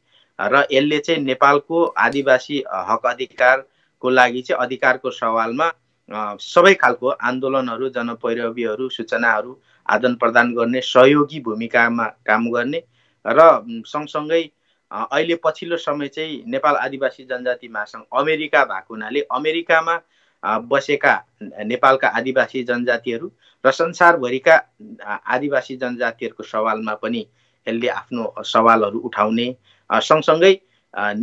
र यसले चाहिँ नेपालको आदिवासी हक अधिकारको लागि चाहिँ अधिकारको सवालमा सबै खालको आन्दोलनहरू जनपैरवीहरू सूचनाहरू आदान प्रदान गर्ने सहयोगी भूमिकामा काम गर्ने र सँगसँगै अहिले पछिल्लो समय चाहिँ नेपाल आदिवासी जनजाति महासङ्घ अमेरिका भएको हुनाले अमेरिकामा बसेका नेपालका आदिवासी जनजातिहरू र संसारभरिका आदिवासी जनजातिहरूको सवालमा पनि यसले आफ्नो सवालहरू उठाउने सँगसँगै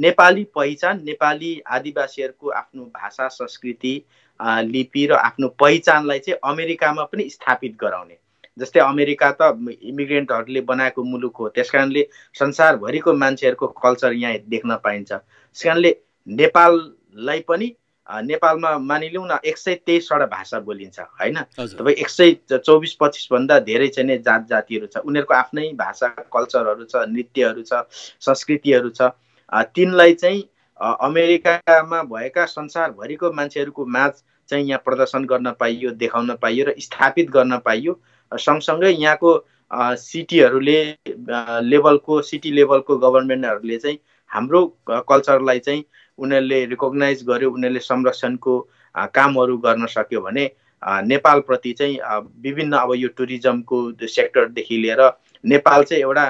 नेपाली पहिचान नेपाली आदिवासीहरूको आफ्नो भाषा संस्कृति लिपि र आफ्नो पहिचानलाई चाहिँ अमेरिकामा पनि स्थापित गराउने जस्तै अमेरिका त इमिग्रेन्टहरूले बनाएको मुलुक हो त्यस कारणले संसारभरिको मान्छेहरूको कल्चर यहाँ देख्न पाइन्छ त्यस कारणले नेपाललाई पनि नेपालमा मानिलिउँ न एक सय तेइसवटा भाषा बोलिन्छ होइन तपाईँ एक सय चौबिस पच्चिसभन्दा धेरै चाहिँ नै जात जातिहरू छ उनीहरूको आफ्नै भाषा कल्चरहरू छ नृत्यहरू छ संस्कृतिहरू छ तिनलाई चाहिँ अमेरिकामा भएका संसारभरिको मान्छेहरूको माझ चाहिँ यहाँ प्रदर्शन गर्न पाइयो देखाउन पाइयो र स्थापित गर्न पाइयो सँगसँगै यहाँको सिटीहरूले लेभलको सिटी लेभलको गभर्मेन्टहरूले चाहिँ हाम्रो कल्चरलाई चाहिँ उनीहरूले रिकग्नाइज गर्यो उनीहरूले संरक्षणको कामहरू गर्न सक्यो भने नेपालप्रति चाहिँ विभिन्न अब यो टुरिज्मको सेक्टरदेखि लिएर नेपाल चाहिँ एउटा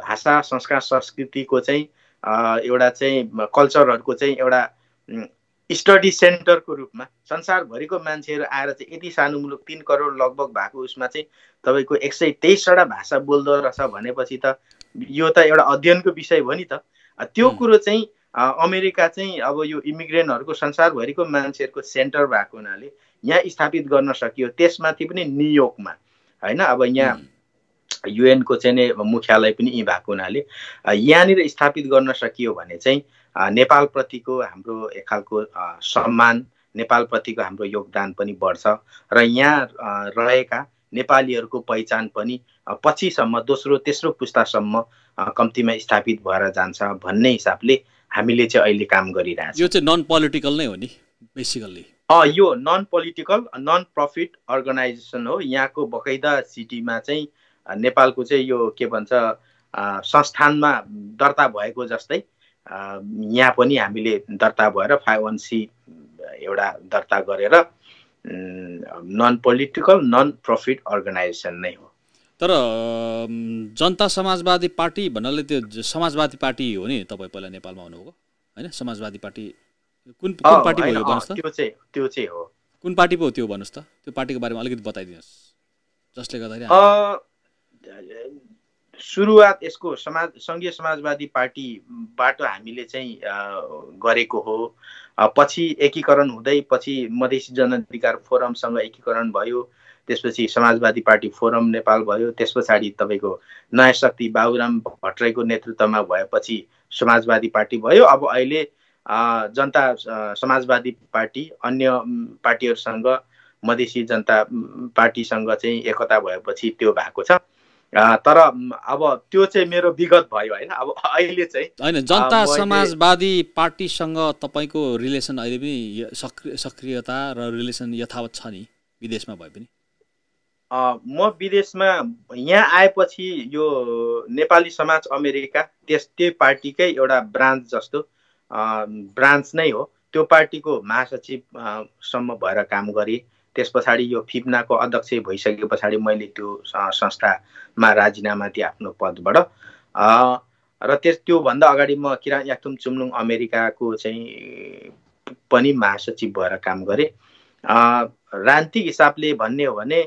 भाषा संस्कार संस्कृतिको चाहिँ एउटा चाहिँ कल्चरहरूको चाहिँ एउटा स्टडी सेन्टरको रूपमा संसारभरिको मान्छेहरू आएर चाहिँ यति सानो मुलुक तिन करोड लगभग भएको उसमा चाहिँ तपाईँको एक सय तेइसवटा भाषा बोल्दो रहेछ भनेपछि त यो त एउटा अध्ययनको विषय हो नि त त्यो कुरो चाहिँ अमेरिका चाहिँ अब यो इमिग्रेन्टहरूको संसारभरिको मान्छेहरूको सेन्टर भएको हुनाले यहाँ स्थापित गर्न सकियो त्यसमाथि पनि न्युयोर्कमा होइन अब यहाँ युएनको चाहिँ मुख्यालय पनि यहीँ भएको हुनाले यहाँनिर स्थापित गर्न सकियो भने चाहिँ नेपालप्रतिको हाम्रो एक खालको सम्मान नेपालप्रतिको हाम्रो योगदान पनि बढ्छ र यहाँ रहेका नेपालीहरूको पहिचान पनि पछिसम्म दोस्रो तेस्रो पुस्तासम्म कम्तीमा स्थापित भएर जान्छ भन्ने हिसाबले हामीले चाहिँ अहिले काम गरिरहेको यो चाहिँ नन पोलिटिकल नै हो नि बेसिकल्ली यो non political non profit organisation हो यहाँको बकैदा सिटीमा चाहिँ नेपालको चाहिँ यो के भन्छ संस्थानमा दर्ता भएको जस्तै यहाँ पनि हामीले दर्ता भएर फाइभ वान सी एउटा दर्ता गरेर non political non profit organisation नै हो तर जनता समाजवादी पार्टी भन्नाले त्यो समाजवादी पार्टी हो नि तपाईँ पहिला नेपालमा हुनुभएको होइन समाजवादी पार्टी कुन कुन पार्टी भयो त्यो चाहिँ त्यो चाहिँ हो कुन पार्टी पो त्यो भन्नुहोस् त त्यो पार्टीको बारेमा अलिकति बताइदिनुहोस् जसले गर्दाखेरि सुरुवात यसको समाज सङ्घीय समाजवादी पार्टीबाट हामीले चाहिँ गरेको हो पछि एकीकरण हुँदै पछि मधेसी जनअधिकार फोरमसँग एकीकरण भयो त्यसपछि समाजवादी पार्टी फोरम नेपाल भयो त्यस पछाडि तपाईँको नयाँ शक्ति बाबुराम भट्टराईको नेतृत्वमा भएपछि समाजवादी पार्टी भयो अब अहिले जनता समाजवादी पार्टी अन्य पार्टीहरूसँग मधेसी जनता पार्टीसँग चाहिँ एकता भएपछि त्यो भएको छ तर अब त्यो चाहिँ मेरो विगत भयो होइन अब अहिले चाहिँ होइन जनता समाजवादी पार्टीसँग तपाईँको रिलेसन अहिले पनि सक्रियता र रिलेसन यथावत छ नि विदेशमा भए पनि म विदेशमा यहाँ आएपछि यो नेपाली समाज अमेरिका त्यस त्यही पार्टीकै एउटा ब्रान्च जस्तो ब्रान्च नै हो त्यो पार्टीको महासचिवसम्म भएर काम गरेँ त्यस पछाडि यो फिप्नाको अध्यक्ष भइसके पछाडि मैले त्यो संस्थामा राजीनामा दिएँ आफ्नो पदबाट र त्यस त्योभन्दा अगाडि म किरा याक्थुम चुम्लुङ अमेरिकाको चाहिँ पनि महासचिव भएर काम गरेँ राजनीतिक हिसाबले भन्ने हो भने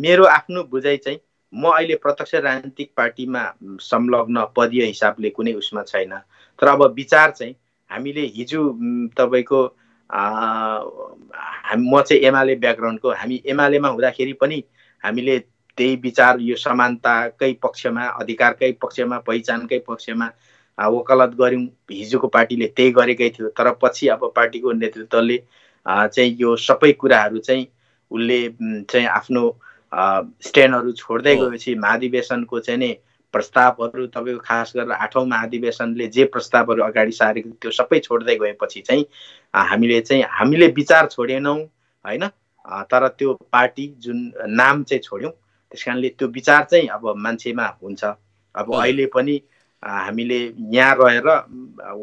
मेरो आफ्नो बुझाइ चाहिँ म अहिले प्रत्यक्ष राजनीतिक पार्टीमा संलग्न पदीय हिसाबले कुनै उसमा छैन तर अब विचार चाहिँ हामीले हिजो तपाईँको हामी म चाहिँ एमाले ब्याकग्राउन्डको हामी एमालेमा हुँदाखेरि पनि हामीले त्यही विचार यो समानताकै पक्षमा अधिकारकै पक्षमा पहिचानकै पक्षमा वकालत गऱ्यौँ हिजोको पार्टीले त्यही गरेकै थियो तर पछि अब पार्टीको नेतृत्वले चाहिँ यो सबै कुराहरू चाहिँ उसले चाहिँ आफ्नो स्ट्यान्डहरू छोड्दै गएपछि महाधिवेशनको चाहिँ नि प्रस्तावहरू तपाईँको खास गरेर आठौँ महाधिवेशनले जे प्रस्तावहरू अगाडि सारेको त्यो सबै छोड्दै गएपछि चाहिँ हामीले चाहिँ हामीले विचार छोडेनौँ होइन तर त्यो पार्टी जुन नाम चाहिँ छोड्यौँ त्यस कारणले त्यो विचार चाहिँ अब मान्छेमा हुन्छ अब अहिले पनि हामीले यहाँ रहेर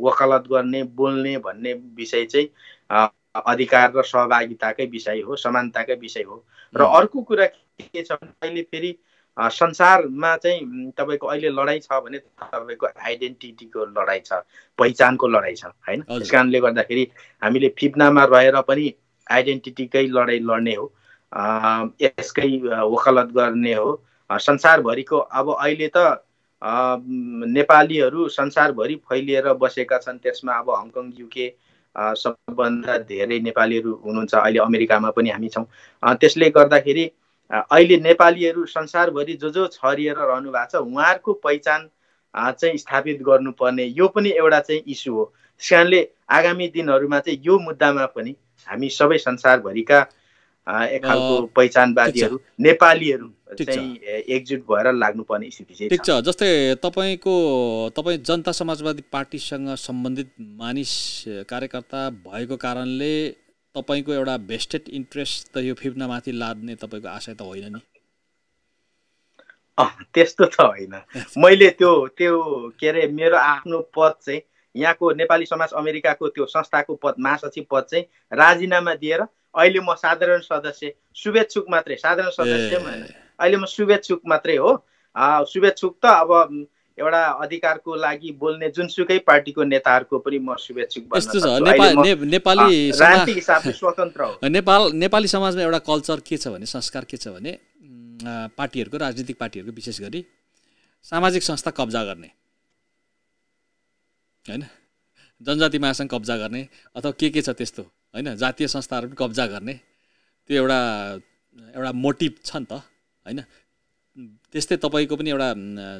वकालत गर्ने बोल्ने भन्ने विषय चाहिँ अधिकार र सहभागिताकै विषय हो समानताकै विषय हो र अर्को कुरा के छ भने अहिले फेरि संसारमा चाहिँ तपाईँको अहिले लडाइँ छ भने तपाईँको आइडेन्टिटीको लडाइँ छ पहिचानको लडाइँ छ होइन त्यस कारणले गर्दाखेरि हामीले फिप्नामा रहेर पनि आइडेन्टिटीकै लडाइँ लड्ने हो यसकै वकालत गर्ने हो संसारभरिको अब अहिले त नेपालीहरू संसारभरि फैलिएर बसेका छन् त्यसमा अब हङकङ युके सबभन्दा धेरै नेपालीहरू हुनुहुन्छ अहिले अमेरिकामा पनि हामी छौँ त्यसले गर्दाखेरि अहिले नेपालीहरू संसारभरि जो जो छरिएर रहनु भएको छ उहाँहरूको पहिचान चाहिँ स्थापित गर्नुपर्ने यो पनि एउटा चाहिँ इस्यु हो त्यस कारणले आगामी दिनहरूमा चाहिँ यो मुद्दामा पनि हामी सबै संसारभरिका एक खालको पहिचानवादीहरू नेपालीहरू एकजुट भएर लाग्नुपर्ने स्थिति चाहिँ ठिक छ जस्तै तपाईँको तपाईँ जनता समाजवादी पार्टीसँग सम्बन्धित मानिस कार्यकर्ता भएको कारणले तपाईँको एउटा भेस्टेड इन्ट्रेस्ट त यो फिफ्नामाथि लाद्ने तपाईँको आशय त होइन नि त्यस्तो त होइन मैले त्यो त्यो के अरे मेरो आफ्नो पद चाहिँ यहाँको नेपाली समाज अमेरिकाको त्यो संस्थाको पद महासचिव पद चाहिँ राजीनामा दिएर अहिले म साधारण सदस्य शुभेच्छुक मात्रै साधारण सदस्य अहिले म शुभेच्छुक मात्रै हो शुभेच्छुक त अब एउटा अधिकारको लागि बोल्ने जुनसुकै पार्टीको नेताहरूको पनि म शुभेच्छुक यस्तो छ नेपाली स्वतन्त्र हो नेपाल नेपाली समाजमा एउटा कल्चर के छ भने संस्कार के छ भने पार्टीहरूको राजनीतिक पार्टीहरूको विशेष गरी सामाजिक संस्था कब्जा गर्ने होइन जनजाति महासङ्घ कब्जा गर्ने अथवा के के छ त्यस्तो होइन जातीय संस्थाहरू पनि कब्जा गर्ने त्यो एउटा एउटा मोटिभ छ नि त होइन त्यस्तै तपाईँको पनि एउटा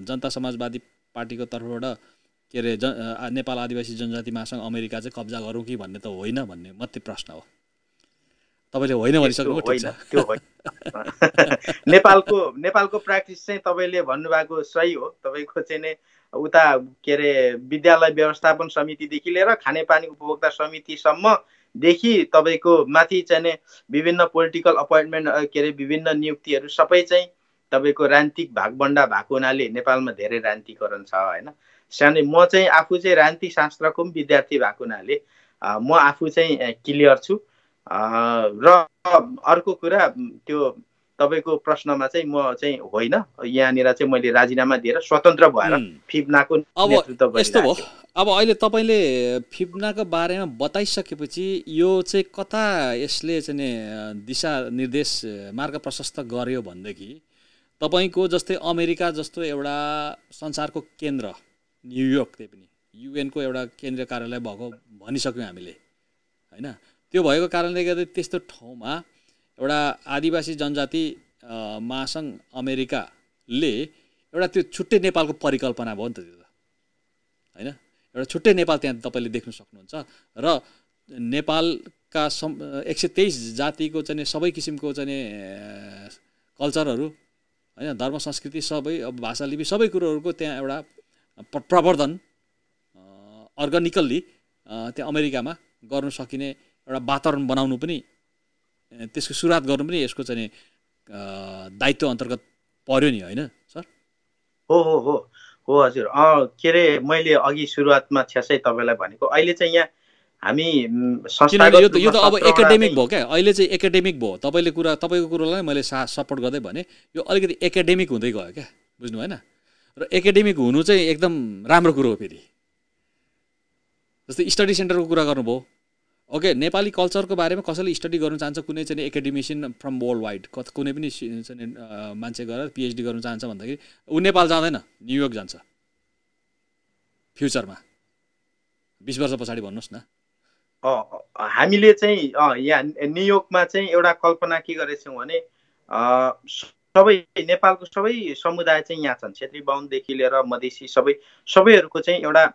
जनता समाजवादी पार्टीको तर्फबाट के अरे ज नेपाल आदिवासी जनजाति महासङ्घ अमेरिका चाहिँ कब्जा गरौँ कि भन्ने त होइन भन्ने मात्रै प्रश्न हो तपाईँले होइन भनिसक्नु होइन नेपालको नेपालको प्र्याक्टिस चाहिँ तपाईँले भन्नुभएको सही हो तपाईँको चाहिँ नै उता के अरे विद्यालय व्यवस्थापन समितिदेखि लिएर खानेपानी उपभोक्ता समितिसम्म देखि तपाईँको माथि चाहिँ विभिन्न पोलिटिकल अपोइन्टमेन्ट के अरे विभिन्न नियुक्तिहरू सबै चाहिँ तपाईँको रान्तिक भागभन्डा भएको हुनाले नेपालमा धेरै रान्तिकरण छ होइन सानै म चाहिँ आफू चाहिँ रान्ति शास्त्रको पनि विद्यार्थी भएको हुनाले म आफू चाहिँ क्लियर छु र अर्को कुरा त्यो तपाईँको प्रश्नमा चाहिँ म चाहिँ होइन यहाँनिर चाहिँ मैले राजीनामा दिएर स्वतन्त्र भएर फिप्नाको नेतृत्व यस्तो भयो अब अहिले तपाईँले फिप्नाको बारेमा बताइसकेपछि यो चाहिँ कता यसले चाहिँ दिशा निर्देश मार्ग प्रशस्त गर्यो भनेदेखि तपाईँको जस्तै अमेरिका जस्तो एउटा संसारको केन्द्र न्युयोर्क त्यही पनि युएनको एउटा केन्द्रीय कार्यालय भएको भनिसक्यौँ हामीले होइन त्यो भएको कारणले गर्दा त्यस्तो ठाउँमा एउटा आदिवासी जनजाति महासङ्घ अमेरिकाले एउटा त्यो छुट्टै नेपालको परिकल्पना भयो नि त त्यो त होइन एउटा छुट्टै नेपाल त्यहाँ तपाईँले देख्न सक्नुहुन्छ र नेपालका सम् एक सय तेइस जातिको चाहिँ सबै किसिमको चाहिँ कल्चरहरू होइन धर्म संस्कृति सबै अब भाषा लिपि सबै कुरोहरूको त्यहाँ एउटा प्रवर्धन अर्गनिकल्ली त्यहाँ अमेरिकामा गर्न सकिने एउटा वातावरण बनाउनु पनि त्यसको सुरुवात गर्नु पनि यसको चाहिँ दायित्व अन्तर्गत पर्यो नि होइन सर हो हो हो हो हजुर के अरे मैले अघि सुरुवातमा छ्यासै तपाईँलाई भनेको अहिले चाहिँ यहाँ हामी यो त यो त अब एकाडेमिक भयो क्या अहिले चाहिँ एकाडेमिक भयो तपाईँले कुरा तपाईँको कुरोलाई मैले सा सपोर्ट गर्दै भने यो अलिकति एकाडेमिक हुँदै गयो क्या बुझ्नु भएन र एकाडेमिक हुनु चाहिँ एकदम राम्रो कुरो हो फेरि जस्तै स्टडी सेन्टरको कुरा गर्नुभयो ओके नेपाली कल्चरको बारेमा कसैले स्टडी गर्न चाहन्छ कुनै चाहिँ एकाडेमिसियन फ्रम वर्ल्ड वाइड कुनै पनि मान्छे गएर पिएचडी गर्न चाहन्छ भन्दाखेरि ऊ नेपाल जाँदैन न्युयोर्क जान्छ फ्युचरमा बिस वर्ष पछाडि भन्नुहोस् न हामीले चाहिँ यहाँ न्युयोर्कमा चाहिँ एउटा कल्पना के गरेछौँ भने सबै नेपालको सबै समुदाय चाहिँ यहाँ छन् छेत्री बाहुनदेखि लिएर मधेसी सबै सबैहरूको चाहिँ एउटा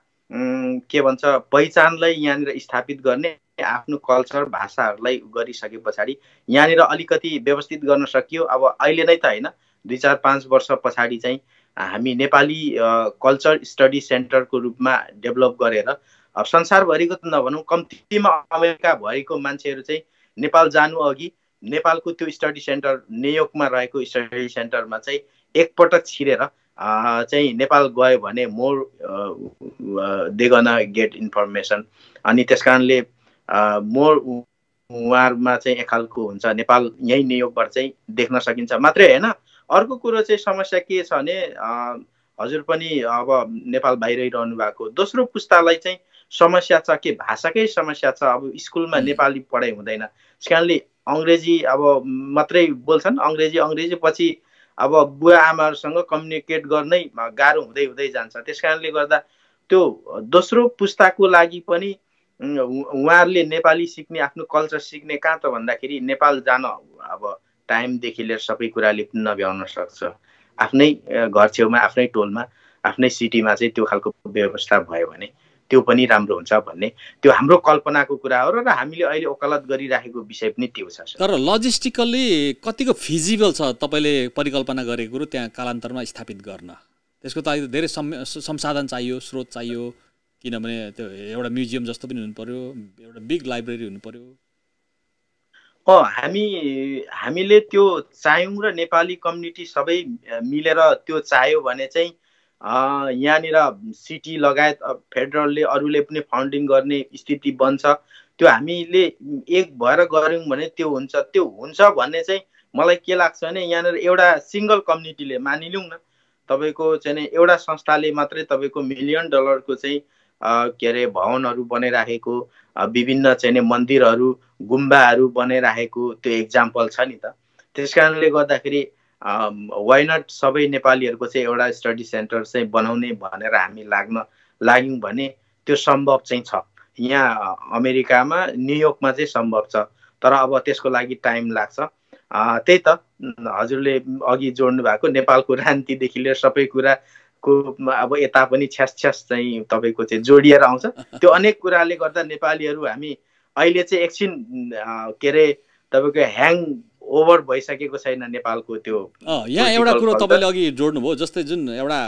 के भन्छ पहिचानलाई यहाँनिर स्थापित गर्ने आफ्नो कल्चर भाषाहरूलाई गरिसके पछाडि यहाँनिर अलिकति व्यवस्थित गर्न सकियो अब अहिले नै त होइन दुई चार पाँच वर्ष पछाडि चाहिँ हामी नेपाली कल्चर स्टडी सेन्टरको रूपमा डेभलप गरेर अब संसारभरिको त नभनौँ कम्तीमा अमेरिका भएको मान्छेहरू चाहिँ नेपाल जानु अघि नेपालको त्यो स्टडी सेन्टर न्युयोर्कमा रहेको स्टडी सेन्टरमा चाहिँ एकपटक छिरेर चाहिँ नेपाल गयो भने more they can get information अनि त्यस कारणले मोर उहाँहरूमा चाहिँ एक खालको हुन्छ नेपाल यहीँ न्युयोर्कबाट चाहिँ देख्न सकिन्छ मात्रै होइन अर्को कुरो चाहिँ समस्या के छ भने हजुर पनि अब नेपाल बाहिरै रहनु भएको दोस्रो पुस्तालाई चाहिँ समस्या छ के भाषाकै समस्या छ अब स्कुलमा नेपाली पढाइ हुँदैन त्यस कारणले अङ्ग्रेजी अब मात्रै बोल्छन् अङ्ग्रेजी अङ्ग्रेजी पछि अब बुवा आमाहरूसँग कम्युनिकेट गर्नै गाह्रो हुँदै हुँदै जान्छ त्यस कारणले गर्दा त्यो दोस्रो पुस्ताको लागि पनि उहाँहरूले नेपाली सिक्ने आफ्नो कल्चर सिक्ने कहाँ त भन्दाखेरि नेपाल जान अब टाइमदेखि लिएर सबै कुराले नभ्याउन सक्छ आफ्नै घर छेउमा आफ्नै टोलमा आफ्नै सिटीमा चाहिँ त्यो खालको व्यवस्था भयो भने त्यो पनि राम्रो हुन्छ भन्ने त्यो हाम्रो कल्पनाको कुरा हो र हामीले अहिले ओकलत गरिराखेको विषय पनि त्यो छ तर लजिस्टिकल्ली कतिको फिजिबल छ तपाईँले परिकल्पना गरेको कुरो त्यहाँ कालान्तरमा स्थापित गर्न त्यसको लागि त धेरै संसाधन चाहियो स्रोत चाहियो किनभने त्यो एउटा म्युजियम जस्तो पनि हुनु पऱ्यो एउटा बिग लाइब्रेरी हुनु पऱ्यो हामी हामीले त्यो चाह्यौँ र नेपाली कम्युनिटी सबै मिलेर त्यो चाह्यो भने चाहिँ यहाँनिर सिटी लगायत फेडरलले अरूले पनि फाउन्डिङ गर्ने स्थिति बन्छ त्यो हामीले एक भएर गऱ्यौँ भने त्यो हुन्छ त्यो हुन्छ भन्ने चाहिँ मलाई के लाग्छ भने यहाँनिर एउटा सिङ्गल कम्युनिटीले मानिलिउँ न तपाईँको चाहिँ एउटा संस्थाले मात्रै तपाईँको मिलियन डलरको चाहिँ के अरे भवनहरू बनाइराखेको विभिन्न चाहिँ मन्दिरहरू गुम्बाहरू बनाइराखेको त्यो एक्जाम्पल छ नि त त्यस कारणले गर्दाखेरि नट um, सबै नेपालीहरूको चाहिँ एउटा स्टडी सेन्टर चाहिँ बनाउने भनेर हामी लाग्न लाग्यौँ भने त्यो सम्भव चाहिँ छ यहाँ अमेरिकामा न्युयोर्कमा चाहिँ सम्भव छ तर अब त्यसको लागि टाइम लाग्छ त्यही त हजुरले अघि जोड्नु भएको नेपालको रान्तिदेखि लिएर सबै कुराको अब यता पनि छ्यास चाहिँ तपाईँको चाहिँ जोडिएर आउँछ त्यो अनेक कुराले गर्दा नेपालीहरू हामी अहिले चाहिँ एकछिन के अरे तपाईँको ह्याङ ओभर भइसकेको छैन नेपालको त्यो यहाँ एउटा कुरो तपाईँले अघि जोड्नुभयो जस्तै जुन एउटा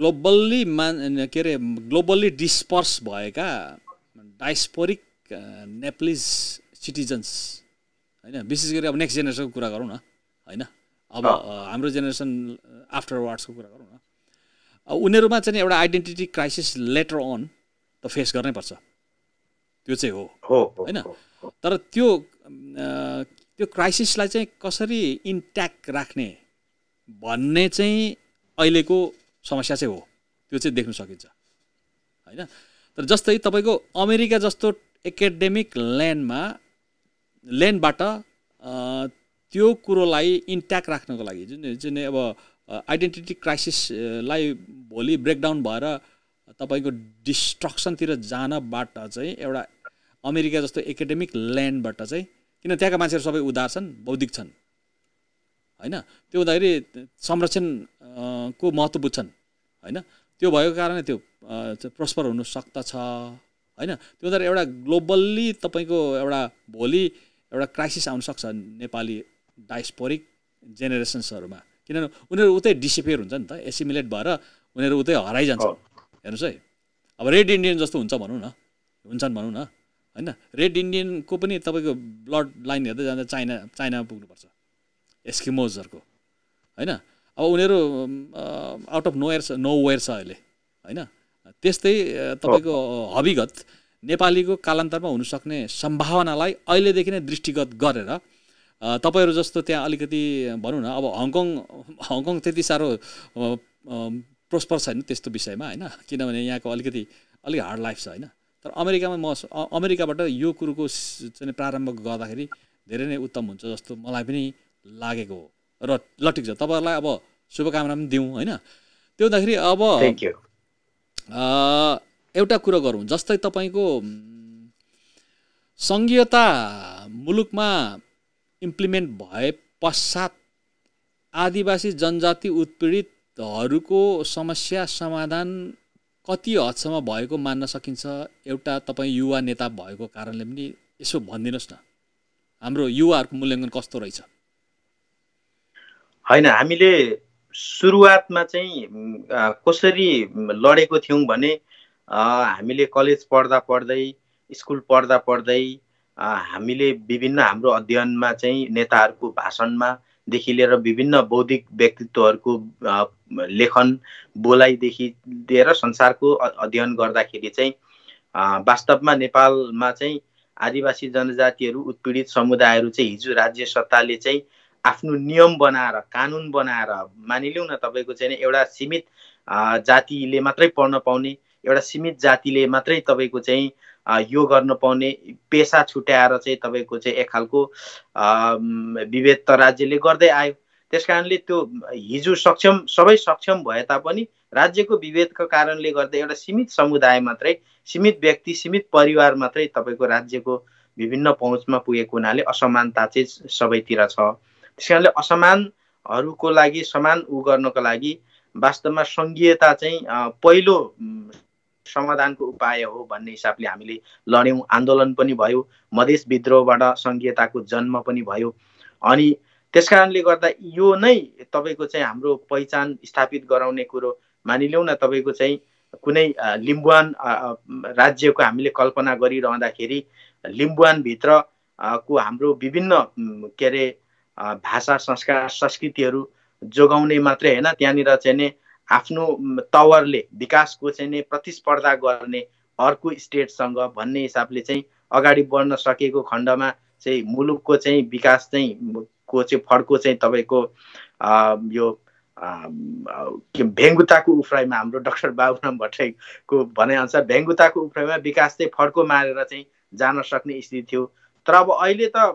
ग्लोबल्ली मान के अरे ग्लोबल्ली डिस्पर्स भएका डाइस्पोरिक नेप्लिज सिटिजन्स होइन विशेष गरी अब नेक्स्ट जेनेरेसनको कुरा गरौँ न होइन अब हाम्रो जेनेरेसन आफ्टर वार्ड्सको कुरा गरौँ न उनीहरूमा चाहिँ एउटा आइडेन्टिटी क्राइसिस लेटर अन त फेस गर्नै पर्छ त्यो चाहिँ हो होइन तर त्यो त्यो क्राइसिसलाई चाहिँ कसरी इन्ट्याक राख्ने भन्ने चाहिँ अहिलेको समस्या चाहिँ हो त्यो चाहिँ देख्न सकिन्छ होइन तर जस्तै तपाईँको अमेरिका जस्तो एकाडेमिक ल्यान्डमा ल्यान्डबाट त्यो कुरोलाई इन्ट्याक राख्नको लागि जुन जुन अब आइडेन्टिटी क्राइसिसलाई भोलि ब्रेकडाउन भएर तपाईँको डिस्ट्रक्सनतिर जानबाट चाहिँ एउटा अमेरिका जस्तो एकाडेमिक ल्यान्डबाट चाहिँ किन त्यहाँका मान्छेहरू सबै उदार छन् बौद्धिक छन् होइन त्यो हुँदाखेरि को महत्त्व बुझ्छन् होइन त्यो भएको कारणले त्यो प्रस्पर हुनु सक्दछ होइन त्यो हुँदाखेरि एउटा ग्लोबल्ली तपाईँको एउटा भोलि एउटा क्राइसिस आउन सक्छ नेपाली डाइस्पोरिक जेनेरेसन्सहरूमा किनभने उनीहरू उतै डिसिपियर हुन्छ नि त एसिमिलेट भएर उनीहरू उतै हराइजान्छ हेर्नुहोस् है अब रेड इन्डियन जस्तो हुन्छ भनौँ न हुन्छन् भनौँ न होइन रेड इन्डियनको पनि तपाईँको ब्लड लाइन हेर्दै जाँदा चाइना चाइनामा पुग्नुपर्छ एस्किमोजहरूको होइन अब उनीहरू आउट अफ नो एयर छ नो वेयर छ अहिले होइन त्यस्तै तपाईँको हविगत नेपालीको कालान्तरमा हुनसक्ने सम्भावनालाई अहिलेदेखि नै दृष्टिगत गरेर तपाईँहरू जस्तो त्यहाँ अलिकति भनौँ न अब हङकङ हङकङ त्यति साह्रो प्रोस्पर छैन त्यस्तो विषयमा होइन किनभने यहाँको अलिकति अलिक हार्ड लाइफ छ होइन तर अमेरिकामा म अमेरिकाबाट यो कुरोको चाहिँ प्रारम्भ गर्दाखेरि धेरै नै उत्तम हुन्छ जस्तो मलाई पनि लागेको हो र ल ठिक छ तपाईँहरूलाई अब शुभकामना पनि दिउँ होइन त्यो हुँदाखेरि अब एउटा कुरो गरौँ जस्तै तपाईँको सङ्घीयता मुलुकमा इम्प्लिमेन्ट भए पश्चात आदिवासी जनजाति उत्पीडितहरूको समस्या समाधान कति हदसम्म भएको मान्न सकिन्छ एउटा तपाईँ युवा नेता भएको कारणले पनि यसो भनिदिनुहोस् न हाम्रो युवाहरूको मूल्याङ्कन कस्तो रहेछ होइन हामीले सुरुवातमा चाहिँ कसरी लडेको थियौँ भने हामीले कलेज पढ्दा पढ्दै स्कुल पढ्दा पढ्दै हामीले विभिन्न हाम्रो अध्ययनमा चाहिँ नेताहरूको भाषणमा देखि लिएर विभिन्न बौद्धिक व्यक्तित्वहरूको लेखन बोलाइदेखि लिएर संसारको अध्ययन गर्दाखेरि चाहिँ वास्तवमा नेपालमा चाहिँ आदिवासी जनजातिहरू उत्पीडित समुदायहरू चाहिँ हिजो राज्य सत्ताले चाहिँ आफ्नो नियम बनाएर कानुन बनाएर मानिलिउँ न तपाईँको चाहिँ एउटा सीमित जातिले मात्रै पढ्न पाउने एउटा सीमित जातिले मात्रै तपाईँको चाहिँ यो गर्न पाउने पेसा छुट्याएर चाहिँ तपाईँको चाहिँ एक खालको विभेद त राज्यले गर्दै आयो त्यस कारणले त्यो हिजो सक्षम सबै सक्षम भए तापनि राज्यको विभेदको कारणले गर्दा एउटा सीमित समुदाय मात्रै सीमित व्यक्ति सीमित परिवार मात्रै तपाईँको राज्यको विभिन्न पहुँचमा पुगेको हुनाले असमानता चाहिँ सबैतिर छ त्यस कारणले असमानहरूको लागि समान उ गर्नको लागि वास्तवमा सङ्घीयता चाहिँ पहिलो समाधानको उपाय हो भन्ने हिसाबले हामीले लड्यौँ आन्दोलन पनि भयो मधेस विद्रोहबाट सङ्घीयताको जन्म पनि भयो अनि त्यस कारणले गर्दा यो नै तपाईँको चाहिँ हाम्रो पहिचान स्थापित गराउने कुरो मानिलिउँ न तपाईँको चाहिँ कुनै लिम्बुवान राज्यको हामीले कल्पना गरिरहँदाखेरि लिम्बुवानभित्र को हाम्रो विभिन्न के अरे भाषा संस्कार संस्कृतिहरू जोगाउने मात्रै होइन त्यहाँनिर चाहिँ नै आफ्नो तवरले विकासको चाहिँ नै प्रतिस्पर्धा गर्ने अर्को स्टेटसँग भन्ने हिसाबले चाहिँ अगाडि बढ्न सकेको खण्डमा चाहिँ मुलुकको चाहिँ विकास चाहिँ को चाहिँ फड्को चाहिँ तपाईँको यो भेङ्गुताको उफ्राइमा हाम्रो डक्टर बाबुराम भट्टराईको भनाइअनुसार भेङ्गुताको उफ्राइमा विकास चाहिँ फड्को मारेर चाहिँ जान सक्ने स्थिति थियो तर अब अहिले त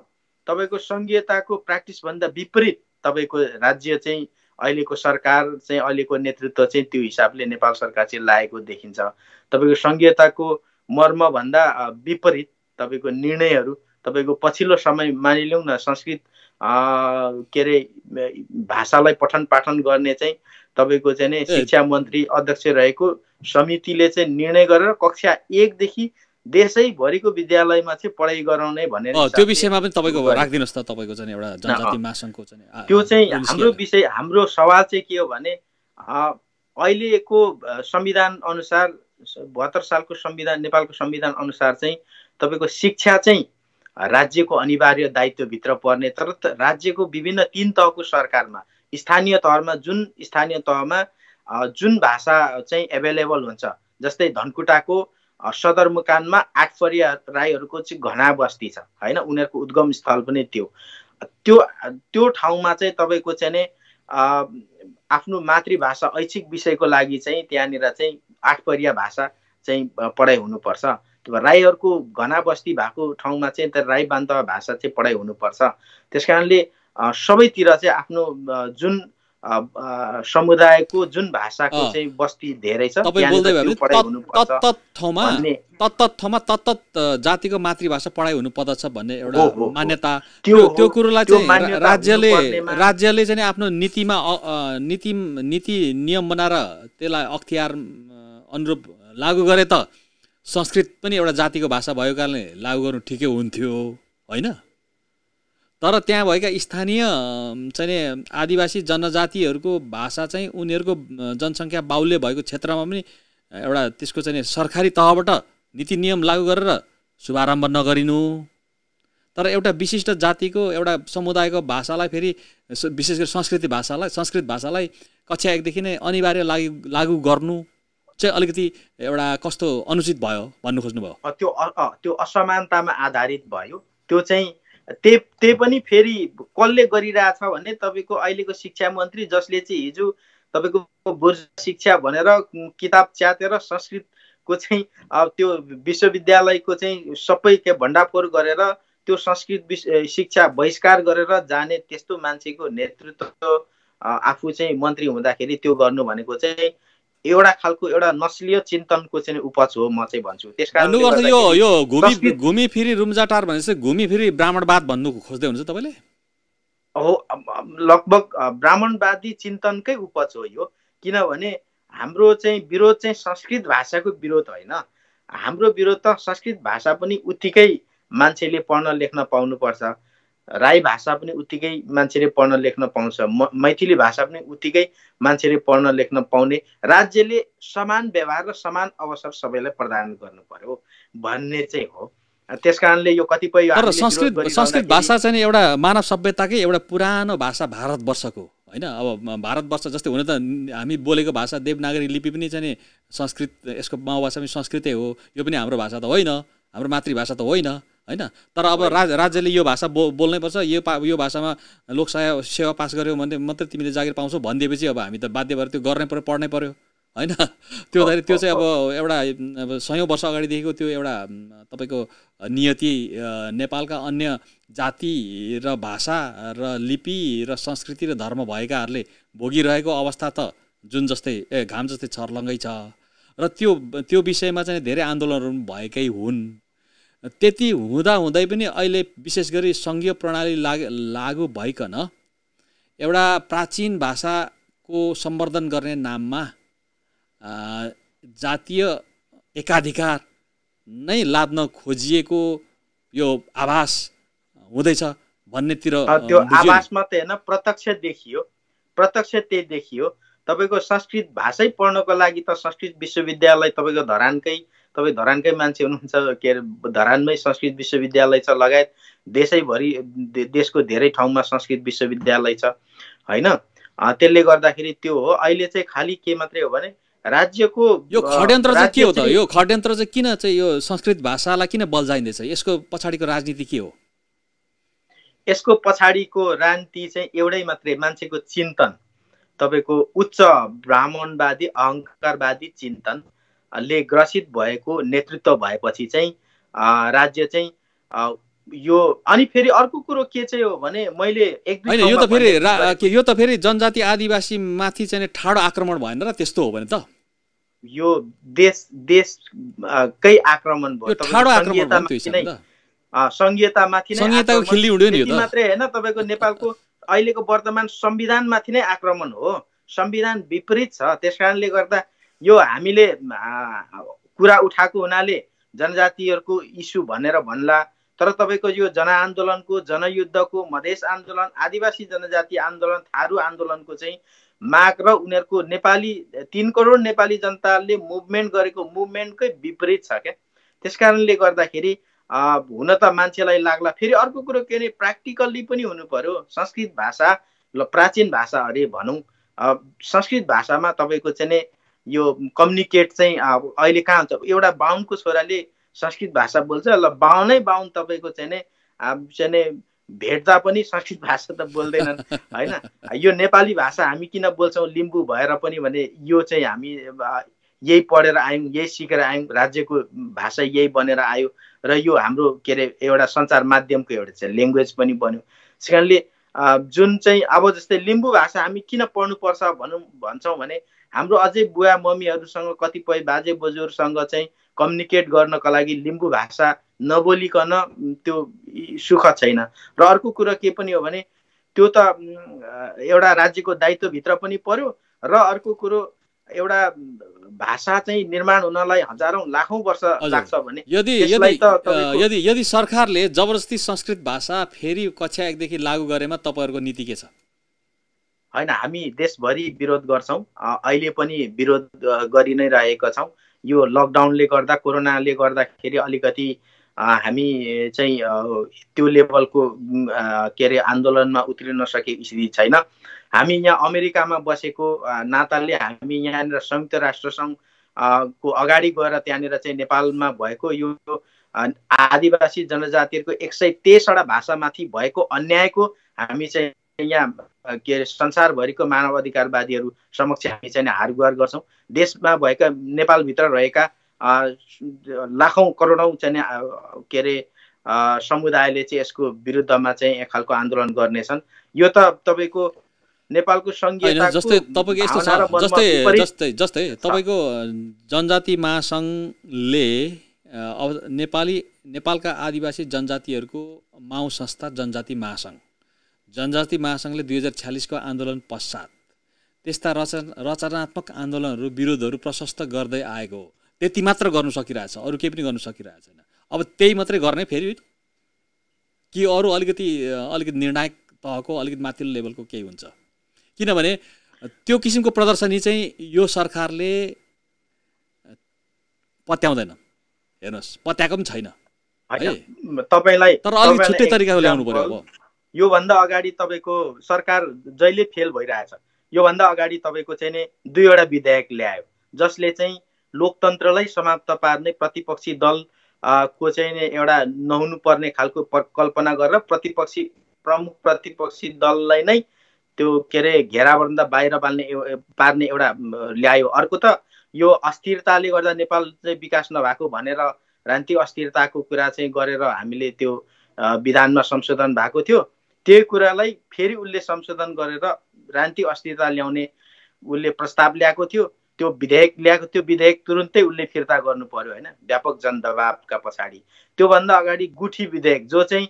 तपाईँको सङ्घीयताको प्र्याक्टिसभन्दा विपरीत तपाईँको राज्य चाहिँ अहिलेको सरकार चाहिँ अहिलेको नेतृत्व चाहिँ त्यो हिसाबले नेपाल सरकार चाहिँ लागेको देखिन्छ तपाईँको सङ्घीयताको मर्मभन्दा विपरीत तपाईँको निर्णयहरू तपाईँको पछिल्लो समय मानिलिउँ न संस्कृत के अरे भाषालाई पठन पाठन गर्ने चाहिँ तपाईँको चाहिँ नै शिक्षा मन्त्री अध्यक्ष रहेको समितिले चाहिँ निर्णय गरेर कक्षा एकदेखि देशैभरिको विद्यालयमा चाहिँ पढाइ गराउने भनेर त्यो विषयमा पनि तपाईँको राखिदिनुहोस् त तपाईँको चाहिँ एउटा जनजाति महासङ्घको चाहिँ त्यो चाहिँ हाम्रो विषय हाम्रो सवाल चाहिँ के हो भने अहिलेको संविधान अनुसार बहत्तर सालको संविधान नेपालको संविधान अनुसार चाहिँ तपाईँको शिक्षा चाहिँ राज्यको अनिवार्य दायित्वभित्र पर्ने तर राज्यको विभिन्न तिन तहको सरकारमा स्थानीय तहमा जुन स्थानीय तहमा जुन भाषा चाहिँ एभाइलेबल हुन्छ जस्तै धनकुटाको सदरमुकाममा आठफरिया राईहरूको चाहिँ घना बस्ती छ होइन उनीहरूको उद्गम स्थल पनि त्यो त्यो त्यो ठाउँमा चाहिँ तपाईँको चाहिँ नै आफ्नो मातृभाषा ऐच्छिक विषयको लागि चाहिँ त्यहाँनिर चाहिँ आठपरिया भाषा चाहिँ पढाइ हुनुपर्छ राईहरूको घना बस्ती भएको ठाउँमा चाहिँ त्यहाँ राई बान्त भाषा चाहिँ पढाइ हुनुपर्छ त्यस कारणले सबैतिर चाहिँ आफ्नो जुन समुदायको जुन भाषाको चाहिँ बस्ती धेरै छ ठाउँमा तत्त जातिको मातृभाषा पढाइ हुनु पर्दछ भन्ने एउटा मान्यता त्यो त्यो चाहिँ राज्यले राज्यले चाहिँ आफ्नो नीतिमा नीति नीति नियम बनाएर त्यसलाई अख्तियार अनुरूप लागू गरे त संस्कृत पनि एउटा जातिको भाषा भएको कारणले लागू गर्नु ठिकै हुन्थ्यो होइन तर त्यहाँ भएका स्थानीय चाहिँ आदिवासी जनजातिहरूको भाषा चाहिँ उनीहरूको जनसङ्ख्या बाहुल्य भएको क्षेत्रमा पनि एउटा त्यसको चाहिँ सरकारी तहबाट नीति नियम लागू गरेर शुभारम्भ नगरिनु तर एउटा विशिष्ट जातिको एउटा समुदायको भाषालाई फेरि विशेष गरी संस्कृति भाषालाई संस्कृत भाषालाई कक्षा एकदेखि नै अनिवार्य लागि लागू गर्नु चाहिँ अलिकति एउटा कस्तो अनुचित भयो भन्नु खोज्नुभयो त्यो त्यो असमानतामा आधारित भयो त्यो चाहिँ त्यही त्यही पनि फेरि कसले गरिरहेछ भने तपाईँको अहिलेको शिक्षा मन्त्री जसले चाहिँ हिजो तपाईँको बुर्ज शिक्षा भनेर किताब च्यातेर संस्कृतको चाहिँ त्यो विश्वविद्यालयको चाहिँ सबै के भण्डाफोर गरेर त्यो संस्कृत शिक्षा बहिष्कार गरेर जाने त्यस्तो मान्छेको नेतृत्व आफू चाहिँ मन्त्री हुँदाखेरि त्यो गर्नु भनेको चाहिँ एउटा खालको एउटा नस्लीय चिन्तनको चाहिँ उपज हो म चाहिँ भन्छु त्यस कारण यो यो घुमी घुमी फेरि रुम्जाटार भनेपछि घुमी फेरि ब्राह्मणवाद भन्नु खोज्दै हुन्छ तपाईँले हो लगभग ब्राह्मणवादी चिन्तनकै उपज हो यो किनभने हाम्रो चाहिँ विरोध चाहिँ संस्कृत भाषाको विरोध होइन हाम्रो विरोध त संस्कृत भाषा पनि उत्तिकै मान्छेले पढ्न लेख्न पाउनुपर्छ राई भाषा पनि उत्तिकै मान्छेले पढ्न लेख्न पाउँछ मैथिली भाषा पनि उत्तिकै मान्छेले पढ्न लेख्न पाउने राज्यले समान व्यवहार र समान अवसर सबैलाई प्रदान गर्नु पर्यो भन्ने चाहिँ हो त्यस कारणले यो कतिपय संस्कृत संस्कृत भाषा चाहिँ एउटा मानव सभ्यताकै एउटा पुरानो भाषा भारतवर्षको होइन अब भारतवर्ष जस्तै हुन त हामी बोलेको भाषा देवनागरी लिपि पनि चाहिँ संस्कृत यसको माओवासा पनि संस्कृतै हो यो पनि हाम्रो भाषा त होइन हाम्रो मातृभाषा त होइन होइन तर अब राज राज्यले यो भाषा बो पर्छ यो पा यो भाषामा लोकसेवा सेवा पास गऱ्यौ भने मात्रै तिमीले जागिर पाउँछौ भनिदिएपछि अब हामी त बाध्य भएर त्यो गर्नै पऱ्यो पढ्नै पऱ्यो होइन त्यो त्यो चाहिँ अब एउटा अब सयौँ वर्ष अगाडिदेखिको त्यो एउटा तपाईँको नियति नेपालका अन्य जाति र भाषा र लिपि र संस्कृति र धर्म भएकाहरूले भोगिरहेको अवस्था त जुन जस्तै ए घाम जस्तै छर्लङ्गै छ र त्यो त्यो विषयमा चाहिँ धेरै आन्दोलनहरू भएकै हुन् त्यति हुँदाहुँदै पनि अहिले विशेष गरी सङ्घीय प्रणाली लाग लागु भइकन एउटा प्राचीन भाषाको सम्वर्धन गर्ने नाममा जातीय एकाधिकार नै लाद्न खोजिएको यो आभास हुँदैछ भन्नेतिर त्यो आभास मात्रै होइन प्रत्यक्ष देखियो प्रत्यक्ष त्यही देखियो तपाईँको संस्कृत भाषै पढ्नको लागि त संस्कृत विश्वविद्यालय तपाईँको धरानकै तपाईँ धरानकै मान्छे हुनुहुन्छ के अरे धरानमै संस्कृत विश्वविद्यालय छ लगायत देशैभरि देशको धेरै ठाउँमा संस्कृत विश्वविद्यालय छ होइन त्यसले गर्दाखेरि त्यो हो अहिले चाहिँ खालि के मात्रै हो भने राज्यको यो खड्यन्त्र चाहिँ के हो त यो खड्यन्त्र चाहिँ किन चाहिँ यो संस्कृत भाषालाई किन बल्झाइँदैछ यसको पछाडिको राजनीति के हो यसको पछाडिको राजनीति चाहिँ एउटै मात्रै मान्छेको चिन्तन तपाईँको उच्च ब्राह्मणवादी अहङ्कारवादी चिन्तन ले ग्रसित भएको नेतृत्व भएपछि चाहिँ राज्य चाहिँ यो अनि फेरि अर्को कुरो के चाहिँ हो भने मैले एक यो त फेरि यो त फेरि जनजाति आदिवासी माथि चाहिँ ठाडो आक्रमण भएन र त्यस्तो हो भने त यो देश देशकै आक्रमण भयो ठाडो आक्रमण संघीयतामाथि नै मात्रै होइन तपाईँको नेपालको अहिलेको वर्तमान संविधानमाथि नै आक्रमण हो संविधान विपरीत छ त्यस कारणले गर्दा यो हामीले कुरा उठाएको हुनाले जनजातिहरूको इस्यु भनेर भन्ला तर तपाईँको यो जनआन्दोलनको जनयुद्धको मधेस आन्दोलन आदिवासी जनजाति आन्दोलन थारू आन्दोलनको चाहिँ माग र उनीहरूको नेपाली तिन करोड नेपाली जनताले मुभमेन्ट गरेको मुभमेन्टकै विपरीत छ क्या त्यस कारणले गर्दाखेरि हुन त मान्छेलाई लाग्ला फेरि अर्को कुरो के अरे प्र्याक्टिकल्ली पनि हुनु पर्यो संस्कृत भाषा ल प्राचीन भाषा अरे भनौँ संस्कृत भाषामा तपाईँको चाहिँ यो कम्युनिकेट चाहिँ अहिले कहाँ हुन्छ एउटा बाहुनको छोराले संस्कृत भाषा बोल्छ ल बाहुनै बाहुन तपाईँको चाहिँ नै चाहिँ नै भेट्दा पनि संस्कृत भाषा त बोल्दैनन् होइन यो नेपाली भाषा हामी किन बोल्छौँ लिम्बू भएर पनि भने यो चाहिँ हामी यही पढेर आयौँ यही सिकेर आयौँ राज्यको भाषा यही बनेर आयो र यो हाम्रो के अरे एउटा सञ्चार माध्यमको एउटा चाहिँ ल्याङ्ग्वेज पनि बन्यो त्यस कारणले जुन चाहिँ अब जस्तै लिम्बू भाषा हामी किन पढ्नुपर्छ भनौँ भन्छौँ भने हाम्रो अझै बुवा मम्मीहरूसँग कतिपय बाजे बोजूहरूसँग चाहिँ कम्युनिकेट गर्नका लागि लिम्बू भाषा नबोलिकन त्यो सुख छैन र अर्को कुरो के पनि हो भने त्यो त एउटा राज्यको दायित्वभित्र पनि पर्यो र अर्को कुरो एउटा भाषा चाहिँ निर्माण हुनलाई हजारौँ लाखौँ वर्ष लाग्छ भने यदि यदि यदि यदि सरकारले जबरजस्ती संस्कृत भाषा फेरि कक्षा एकदेखि लागू गरेमा तपाईँहरूको नीति के छ होइन हामी देशभरि विरोध गर्छौँ अहिले पनि विरोध गरि नै रहेका छौँ यो लकडाउनले गर्दा कोरोनाले गर्दाखेरि अलिकति हामी चाहिँ त्यो लेभलको के अरे आन्दोलनमा उत्रिन सकेको स्थिति छैन हामी यहाँ अमेरिकामा बसेको नाताले हामी यहाँनिर संयुक्त राष्ट्रसङ्घ को अगाडि गएर त्यहाँनिर चाहिँ नेपालमा भएको यो आदिवासी जनजातिहरूको एक सय तेइसवटा भाषामाथि भएको अन्यायको हामी चाहिँ यहाँ के अरे संसारभरिको मानव अधिकारवादीहरू समक्ष हामी चाहिँ हार गुहार गर्छौँ देशमा भएका नेपालभित्र रहेका लाखौँ करोडौँ चाहिँ के अरे समुदायले चाहिँ यसको विरुद्धमा चाहिँ एक खालको आन्दोलन गर्नेछन् यो त तपाईँको नेपालको जस्तै तपाईँको यस्तो जस्तै जस्तै जस्तै तपाईँको जनजाति महासङ्घले अब नेपाली नेपालका आदिवासी जनजातिहरूको माउ संस्था जनजाति महासङ्घ जनजाति महासङ्घले दुई हजार छ्यालिसको आन्दोलन पश्चात त्यस्ता रचना रचनात्मक आन्दोलनहरू विरोधहरू प्रशस्त गर्दै आएको हो त्यति मात्र गर्नु सकिरहेछ अरू केही पनि गर्नु सकिरहेको छैन अब त्यही मात्रै गर्ने फेरि कि अरू अलिकति अलिकति निर्णायक तहको अलिकति माथिल्लो लेभलको केही हुन्छ किनभने त्यो किसिमको प्रदर्शनी चाहिँ यो सरकारले पत्याउँदैन हेर्नुहोस् पत्याएको पनि छैन है तपाईँलाई तर अलिक छुट्टै तरिकाको ल्याउनु पऱ्यो अब योभन्दा अगाडि तपाईँको सरकार जहिले फेल भइरहेछ योभन्दा अगाडि तपाईँको चाहिँ नि दुईवटा विधेयक ल्यायो जसले चाहिँ लोकतन्त्रलाई समाप्त पार्ने प्रतिपक्षी दल को चाहिँ नि एउटा नहुनुपर्ने खालको कल्पना गरेर प्रतिपक्षी प्रमुख प्रतिपक्षी दललाई नै त्यो के अरे घेराबन्द बाहिर पाल्ने पार्ने एउटा ल्यायो अर्को त यो अस्थिरताले गर्दा नेपाल चाहिँ विकास नभएको भनेर रान्ति अस्थिरताको कुरा चाहिँ गरेर हामीले त्यो विधानमा संशोधन भएको थियो त्यही कुरालाई फेरि उसले संशोधन गरेर रान्ति अस्थिरता ल्याउने उसले प्रस्ताव ल्याएको थियो त्यो विधेयक ल्याएको त्यो विधेयक तुरुन्तै उसले फिर्ता गर्नु पर्यो होइन व्यापक जनदबावका पछाडि त्योभन्दा अगाडि गुठी विधेयक जो चाहिँ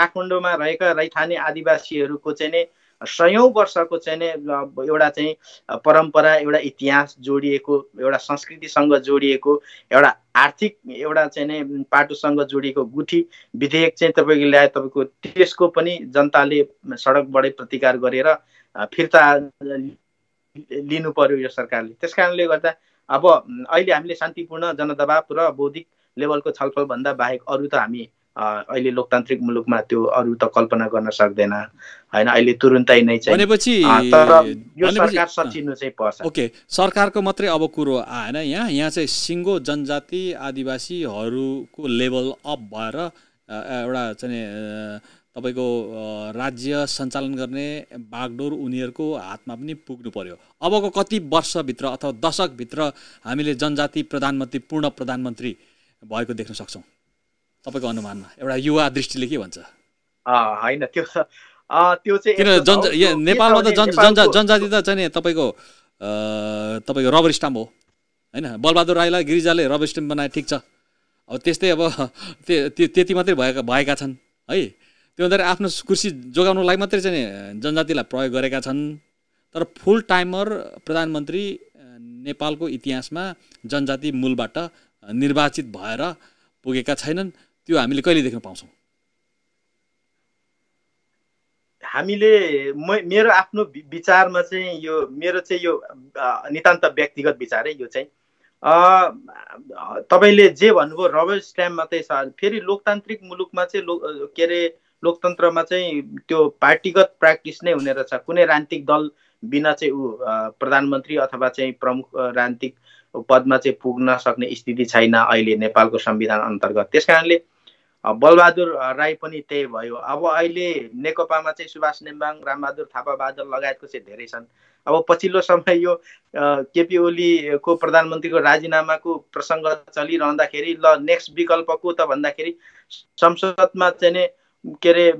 काठमाडौँमा रहेका रैथाने आदिवासीहरूको चाहिँ नै सयौँ वर्षको चाहिँ नै एउटा चाहिँ परम्परा एउटा इतिहास जोडिएको एउटा संस्कृतिसँग जोडिएको एउटा आर्थिक एउटा चाहिँ नै पाटोसँग जोडिएको गुठी विधेयक चाहिँ तपाईँको ल्याए तपाईँको त्यसको पनि जनताले सडकबाटै प्रतिकार गरेर फिर्ता लिनु पर्यो यो सरकारले त्यस कारणले गर्दा अब अहिले हामीले शान्तिपूर्ण जनदबाब र बौद्धिक लेभलको छलफलभन्दा बाहेक अरू त हामी अहिले लोकतान्त्रिक मुलुकमा त्यो अरू त कल्पना गर्न सक्दैन होइन अहिले तुरुन्तै नै चाहिँ भनेपछि सरकार सचिनु चाहिँ पर्छ ओके सरकारको मात्रै अब कुरो आएन यहाँ यहाँ चाहिँ सिङ्गो जनजाति आदिवासीहरूको लेभल अप भएर एउटा चाहिँ तपाईँको राज्य सञ्चालन गर्ने बागडोर उनीहरूको हातमा पनि पुग्नु पर्यो अबको कति वर्षभित्र अथवा दशकभित्र हामीले जनजाति प्रधानमन्त्री पूर्ण प्रधानमन्त्री भएको देख्न सक्छौँ तपाईँको अनुमानमा एउटा युवा दृष्टिले के भन्छ होइन त्यो त्यो चाहिँ नेपालमा त जन जनजा जनजाति त चाहिँ तपाईँको तपाईँको रबर स्टाम्प हो होइन बलबहादुर राईलाई गिरिजाले रबर स्टाम्प बनाए ठिक छ अब त्यस्तै अब त्यति मात्रै भएका भएका छन् है त्यो भन्दाखेरि आफ्नो कुर्सी जोगाउनुलाई मात्रै चाहिँ जनजातिलाई प्रयोग गरेका छन् तर फुल टाइमर प्रधानमन्त्री नेपालको इतिहासमा जनजाति मूलबाट निर्वाचित भएर पुगेका छैनन् त्यो हामीले कहिले देख्न पाउँछौँ हामीले मेरो आफ्नो विचारमा चाहिँ यो मेरो चाहिँ यो नितान्त व्यक्तिगत विचार है यो चाहिँ तपाईँले जे भन्नुभयो रबर स्ट्याम्प मात्रै छ फेरि लोकतान्त्रिक मुलुकमा चाहिँ लो के अरे लोकतन्त्रमा चाहिँ त्यो पार्टीगत प्र्याक्टिस नै हुने रहेछ कुनै राजनीतिक दल बिना चाहिँ ऊ प्रधानमन्त्री अथवा चाहिँ प्रमुख राजनीतिक पदमा चाहिँ पुग्न सक्ने स्थिति छैन अहिले नेपालको संविधान अन्तर्गत त्यस कारणले बलबहादुर राई पनि त्यही भयो अब अहिले नेकपामा चाहिँ सुभाष नेम्बाङ रामबहादुर थापा बहादुर लगायतको चाहिँ धेरै छन् अब पछिल्लो समय यो केपी ओलीको प्रधानमन्त्रीको राजीनामाको प्रसङ्ग चलिरहँदाखेरि ल नेक्स्ट विकल्प विकल्पको त भन्दाखेरि संसदमा चाहिँ के अरे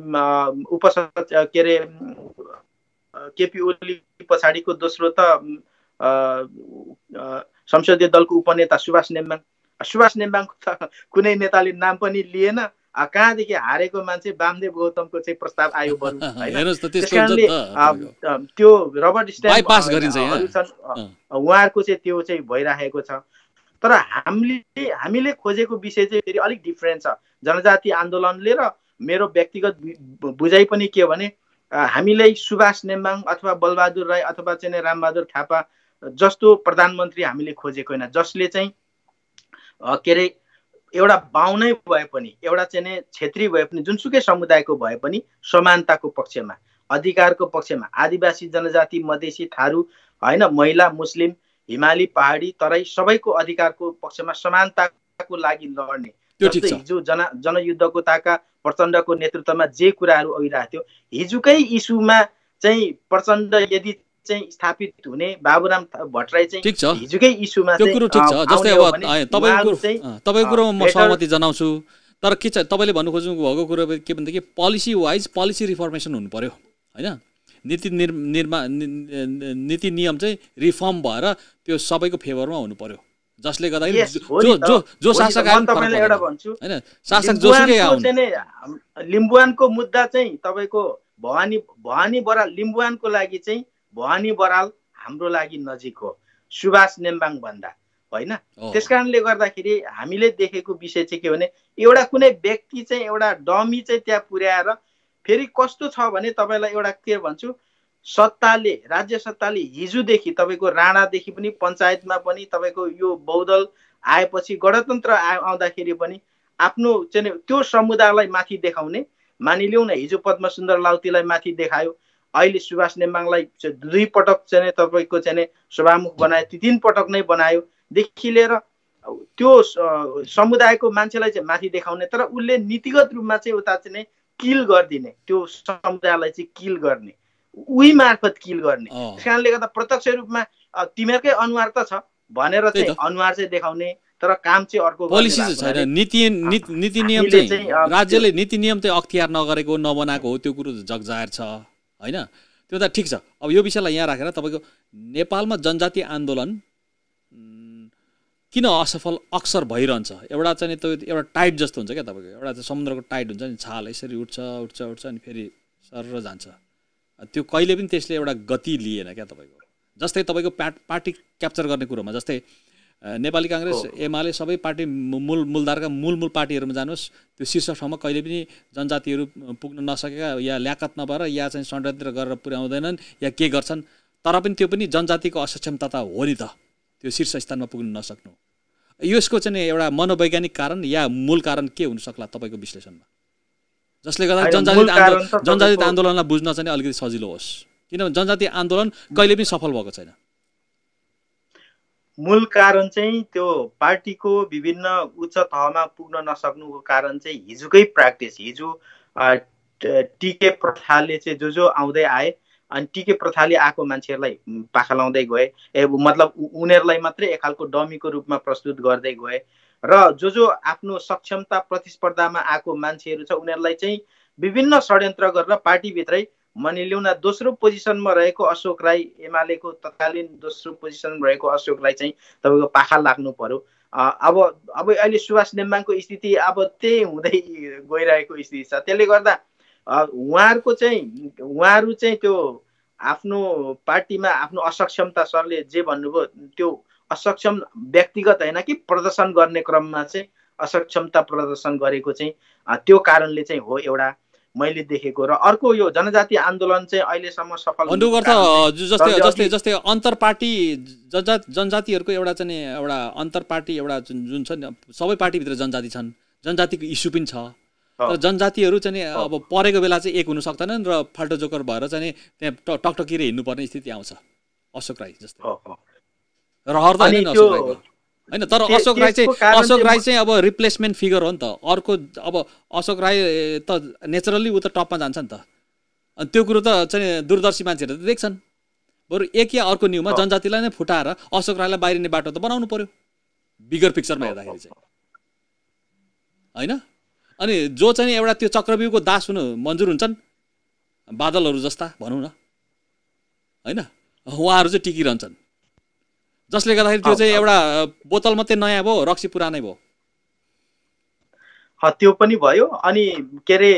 उपस के अरे केपी ओली पछाडिको दोस्रो त संसदीय दलको उपनेता सुभाष नेम्बाङ सुभाष नेम्बाङको त कुनै नेताले नाम पनि लिएन कहाँदेखि हारेको मान्छे वामदेव गौतमको चाहिँ प्रस्ताव आयो बरु होइन त्यो रबर्ट स्ट्यान्डहरू छन् उहाँहरूको चाहिँ त्यो चाहिँ भइराखेको छ तर हामीले हामीले खोजेको विषय चाहिँ फेरि अलिक डिफ्रेन्ट छ जनजाति आन्दोलनले र मेरो व्यक्तिगत बुझाइ पनि के भने हामीलाई सुभाष नेम्बाङ अथवा बलबहादुर राई अथवा चाहिँ रामबहादुर थापा जस्तो प्रधानमन्त्री हामीले खोजेको होइन जसले चाहिँ के अरे एउटा बाहुनै भए पनि एउटा चाहिँ क्षेत्री भए पनि जुनसुकै समुदायको भए पनि समानताको पक्षमा अधिकारको पक्षमा आदिवासी जनजाति मधेसी थारू होइन महिला मुस्लिम हिमाली पहाडी तराई सबैको अधिकारको पक्षमा समानताको लागि लड्ने हिजो जना जनयुद्धको ताका प्रचण्डको नेतृत्वमा जे कुराहरू आइरहेको थियो हिजोकै इस्युमा चाहिँ प्रचण्ड यदि चाहिँ स्थापित हुने बाबुराम भट्टराई चाहिँ हिजोकै इस्युमा त्यो कुरो ठिक छ जस्तै अब तपाईँको तपाईँको कुरोमा म सहमति जनाउँछु तर के छ तपाईँले भन्नु खोज्नु भएको कुरो के भनेदेखि पोलिसी वाइज पोलिसी रिफर्मेसन हुनु पऱ्यो होइन नीति निर्माण नीति नियम चाहिँ रिफर्म भएर त्यो सबैको फेभरमा हुनु पऱ्यो जसले गर्दाखेरि जो जो जो शासक एउटा भन्छु होइन शासक जोसुकै लिम्बुवानको मुद्दा चाहिँ तपाईँको भवानी भवानी बरा लिम्बुवानको लागि चाहिँ भवानी बराल हाम्रो लागि नजिक हो सुभाष नेम्बाङ भन्दा होइन त्यस कारणले गर्दाखेरि हामीले देखेको विषय चाहिँ के भने एउटा कुनै व्यक्ति चाहिँ एउटा डमी चाहिँ त्यहाँ पुर्याएर फेरि कस्तो छ भने तपाईँलाई एउटा के भन्छु सत्ताले राज्य सत्ताले हिजोदेखि तपाईँको राणादेखि पनि पञ्चायतमा पनि तपाईँको यो बहुदल आएपछि गणतन्त्र आउँदाखेरि पनि आफ्नो चाहिँ त्यो समुदायलाई माथि देखाउने मानिलिउँ न हिजो पद्मसुन्दर लाउतीलाई माथि देखायो अहिले सुभाष नेमाङलाई दुई पटक चाहिँ तपाईँको चाहिँ सभामुख बनायो ती तिन पटक नै बनायोदेखि लिएर त्यो समुदायको मान्छेलाई चाहिँ माथि देखाउने तर उसले नीतिगत रूपमा चाहिँ उता चाहिँ नै किल गरिदिने त्यो समुदायलाई चाहिँ किल गर्ने उही मार्फत किल गर्ने त्यस कारणले गर्दा प्रत्यक्ष रूपमा तिमीहरूकै अनुहार त छ भनेर चाहिँ अनुहार चाहिँ देखाउने तर काम चाहिँ अर्को पोलिसी चाहिँ छैन नीति नीति नियम चाहिँ राज्यले नीति नियम चाहिँ अख्तियार नगरेको नबनाएको हो त्यो कुरो जगजाहेर छ होइन त्यो त ठिक छ अब यो विषयलाई यहाँ राखेर तपाईँको नेपालमा जनजाति आन्दोलन किन असफल अक्सर भइरहन्छ एउटा चाहिँ त्यो एउटा टाइट जस्तो हुन्छ क्या तपाईँको एउटा चाहिँ समुद्रको टाइट हुन्छ नि छाल यसरी उठ्छ उठ्छ उठ्छ अनि फेरि सर जान्छ त्यो कहिले पनि त्यसले एउटा गति लिएन क्या तपाईँको जस्तै तपाईँको प्या पार्टी क्याप्चर गर्ने कुरोमा जस्तै नेपाली काङ्ग्रेस एमाले सबै पार्टी मूल मूलधारका मूल मूल पार्टीहरूमा जानुहोस् त्यो शीर्ष ठाउँमा कहिले पनि जनजातिहरू पुग्न नसकेका या ल्याकत नभएर या चाहिँ षड्यन्त्र गरेर पुर्याउँदैनन् या के गर्छन् तर पनि त्यो पनि जनजातिको असक्षमता त हो नि त त्यो शीर्ष स्थानमा पुग्न नसक्नु यसको चाहिँ एउटा मनोवैज्ञानिक कारण या मूल कारण के हुनसक्ला तपाईँको विश्लेषणमा जसले गर्दा जनजाति आन्दोलन जनजाति आन्दोलनलाई बुझ्न चाहिँ अलिकति सजिलो होस् किनभने जनजाति आन्दोलन कहिले पनि सफल भएको छैन मूल कारण चाहिँ त्यो पार्टीको विभिन्न उच्च तहमा पुग्न नसक्नुको कारण चाहिँ हिजोकै प्र्याक्टिस हिजो टिके प्रथाले चाहिँ जो जो आउँदै आए अनि टिके प्रथाले आएको मान्छेहरूलाई पाखा लाउँदै गए ए मतलब उनीहरूलाई मात्रै एक खालको डमीको रूपमा प्रस्तुत गर्दै गए र जो जो आफ्नो सक्षमता प्रतिस्पर्धामा आएको मान्छेहरू छ उनीहरूलाई चाहिँ विभिन्न षड्यन्त्र गरेर पार्टीभित्रै न दोस्रो पोजिसनमा रहेको अशोक राई एमालेको तत्कालीन दोस्रो पोजिसनमा रहेको अशोकलाई चाहिँ तपाईँको पाखा लाग्नु पर्यो अब अब अहिले सुभाष नेम्बाङको स्थिति अब त्यही हुँदै गइरहेको स्थिति छ त्यसले गर्दा उहाँहरूको चाहिँ उहाँहरू चाहिँ त्यो आफ्नो पार्टीमा आफ्नो असक्षमता सरले जे भन्नुभयो त्यो असक्षम व्यक्तिगत होइन कि प्रदर्शन गर्ने क्रममा चाहिँ असक्षमता प्रदर्शन गरेको चाहिँ त्यो कारणले चाहिँ हो एउटा मैले देखेको र अर्को यो जनजाति आन्दोलन चाहिँ अहिलेसम्म सफल हुनुपर्छ जस्तै जस्तै जस्तै अन्तर पार्टी जनजातिहरूको एउटा चाहिँ एउटा अन्तर पार्टी एउटा जुन छ नि सबै पार्टीभित्र जनजाति छन् जनजातिको इस्यु पनि छ तर जनजातिहरू चाहिँ अब परेको बेला चाहिँ एक हुन सक्दैनन् र फाल्टो जोकर भएर चाहिँ त्यहाँ टकटकिएर हिँड्नुपर्ने स्थिति आउँछ अशोक राई जस्तो रहर त होइन तर अशोक राई चाहिँ अशोक राई चाहिँ अब रिप्लेसमेन्ट फिगर हो नि त अर्को अब अशोक राई त नेचुरल्ली ऊ त टपमा जान्छ नि त अनि त्यो कुरो त चाहिँ दूरदर्शी मान्छेहरू त देख्छन् बरु एक या अर्को न्युमा जनजातिलाई नै फुटाएर अशोक राईलाई बाहिरिने बाटो त बनाउनु पर्यो बिगर पिक्चरमा हेर्दाखेरि चाहिँ होइन अनि जो चाहिँ एउटा त्यो चक्रव्यूहको दास हुनु मन्जुर हुन्छन् बादलहरू जस्ता भनौँ न होइन उहाँहरू चाहिँ टिकिरहन्छन् जसले गर्दाखेरि त्यो चाहिँ एउटा बोतल मात्रै नयाँ भयो रक्सी पुरानै भयो त्यो पनि भयो अनि के अरे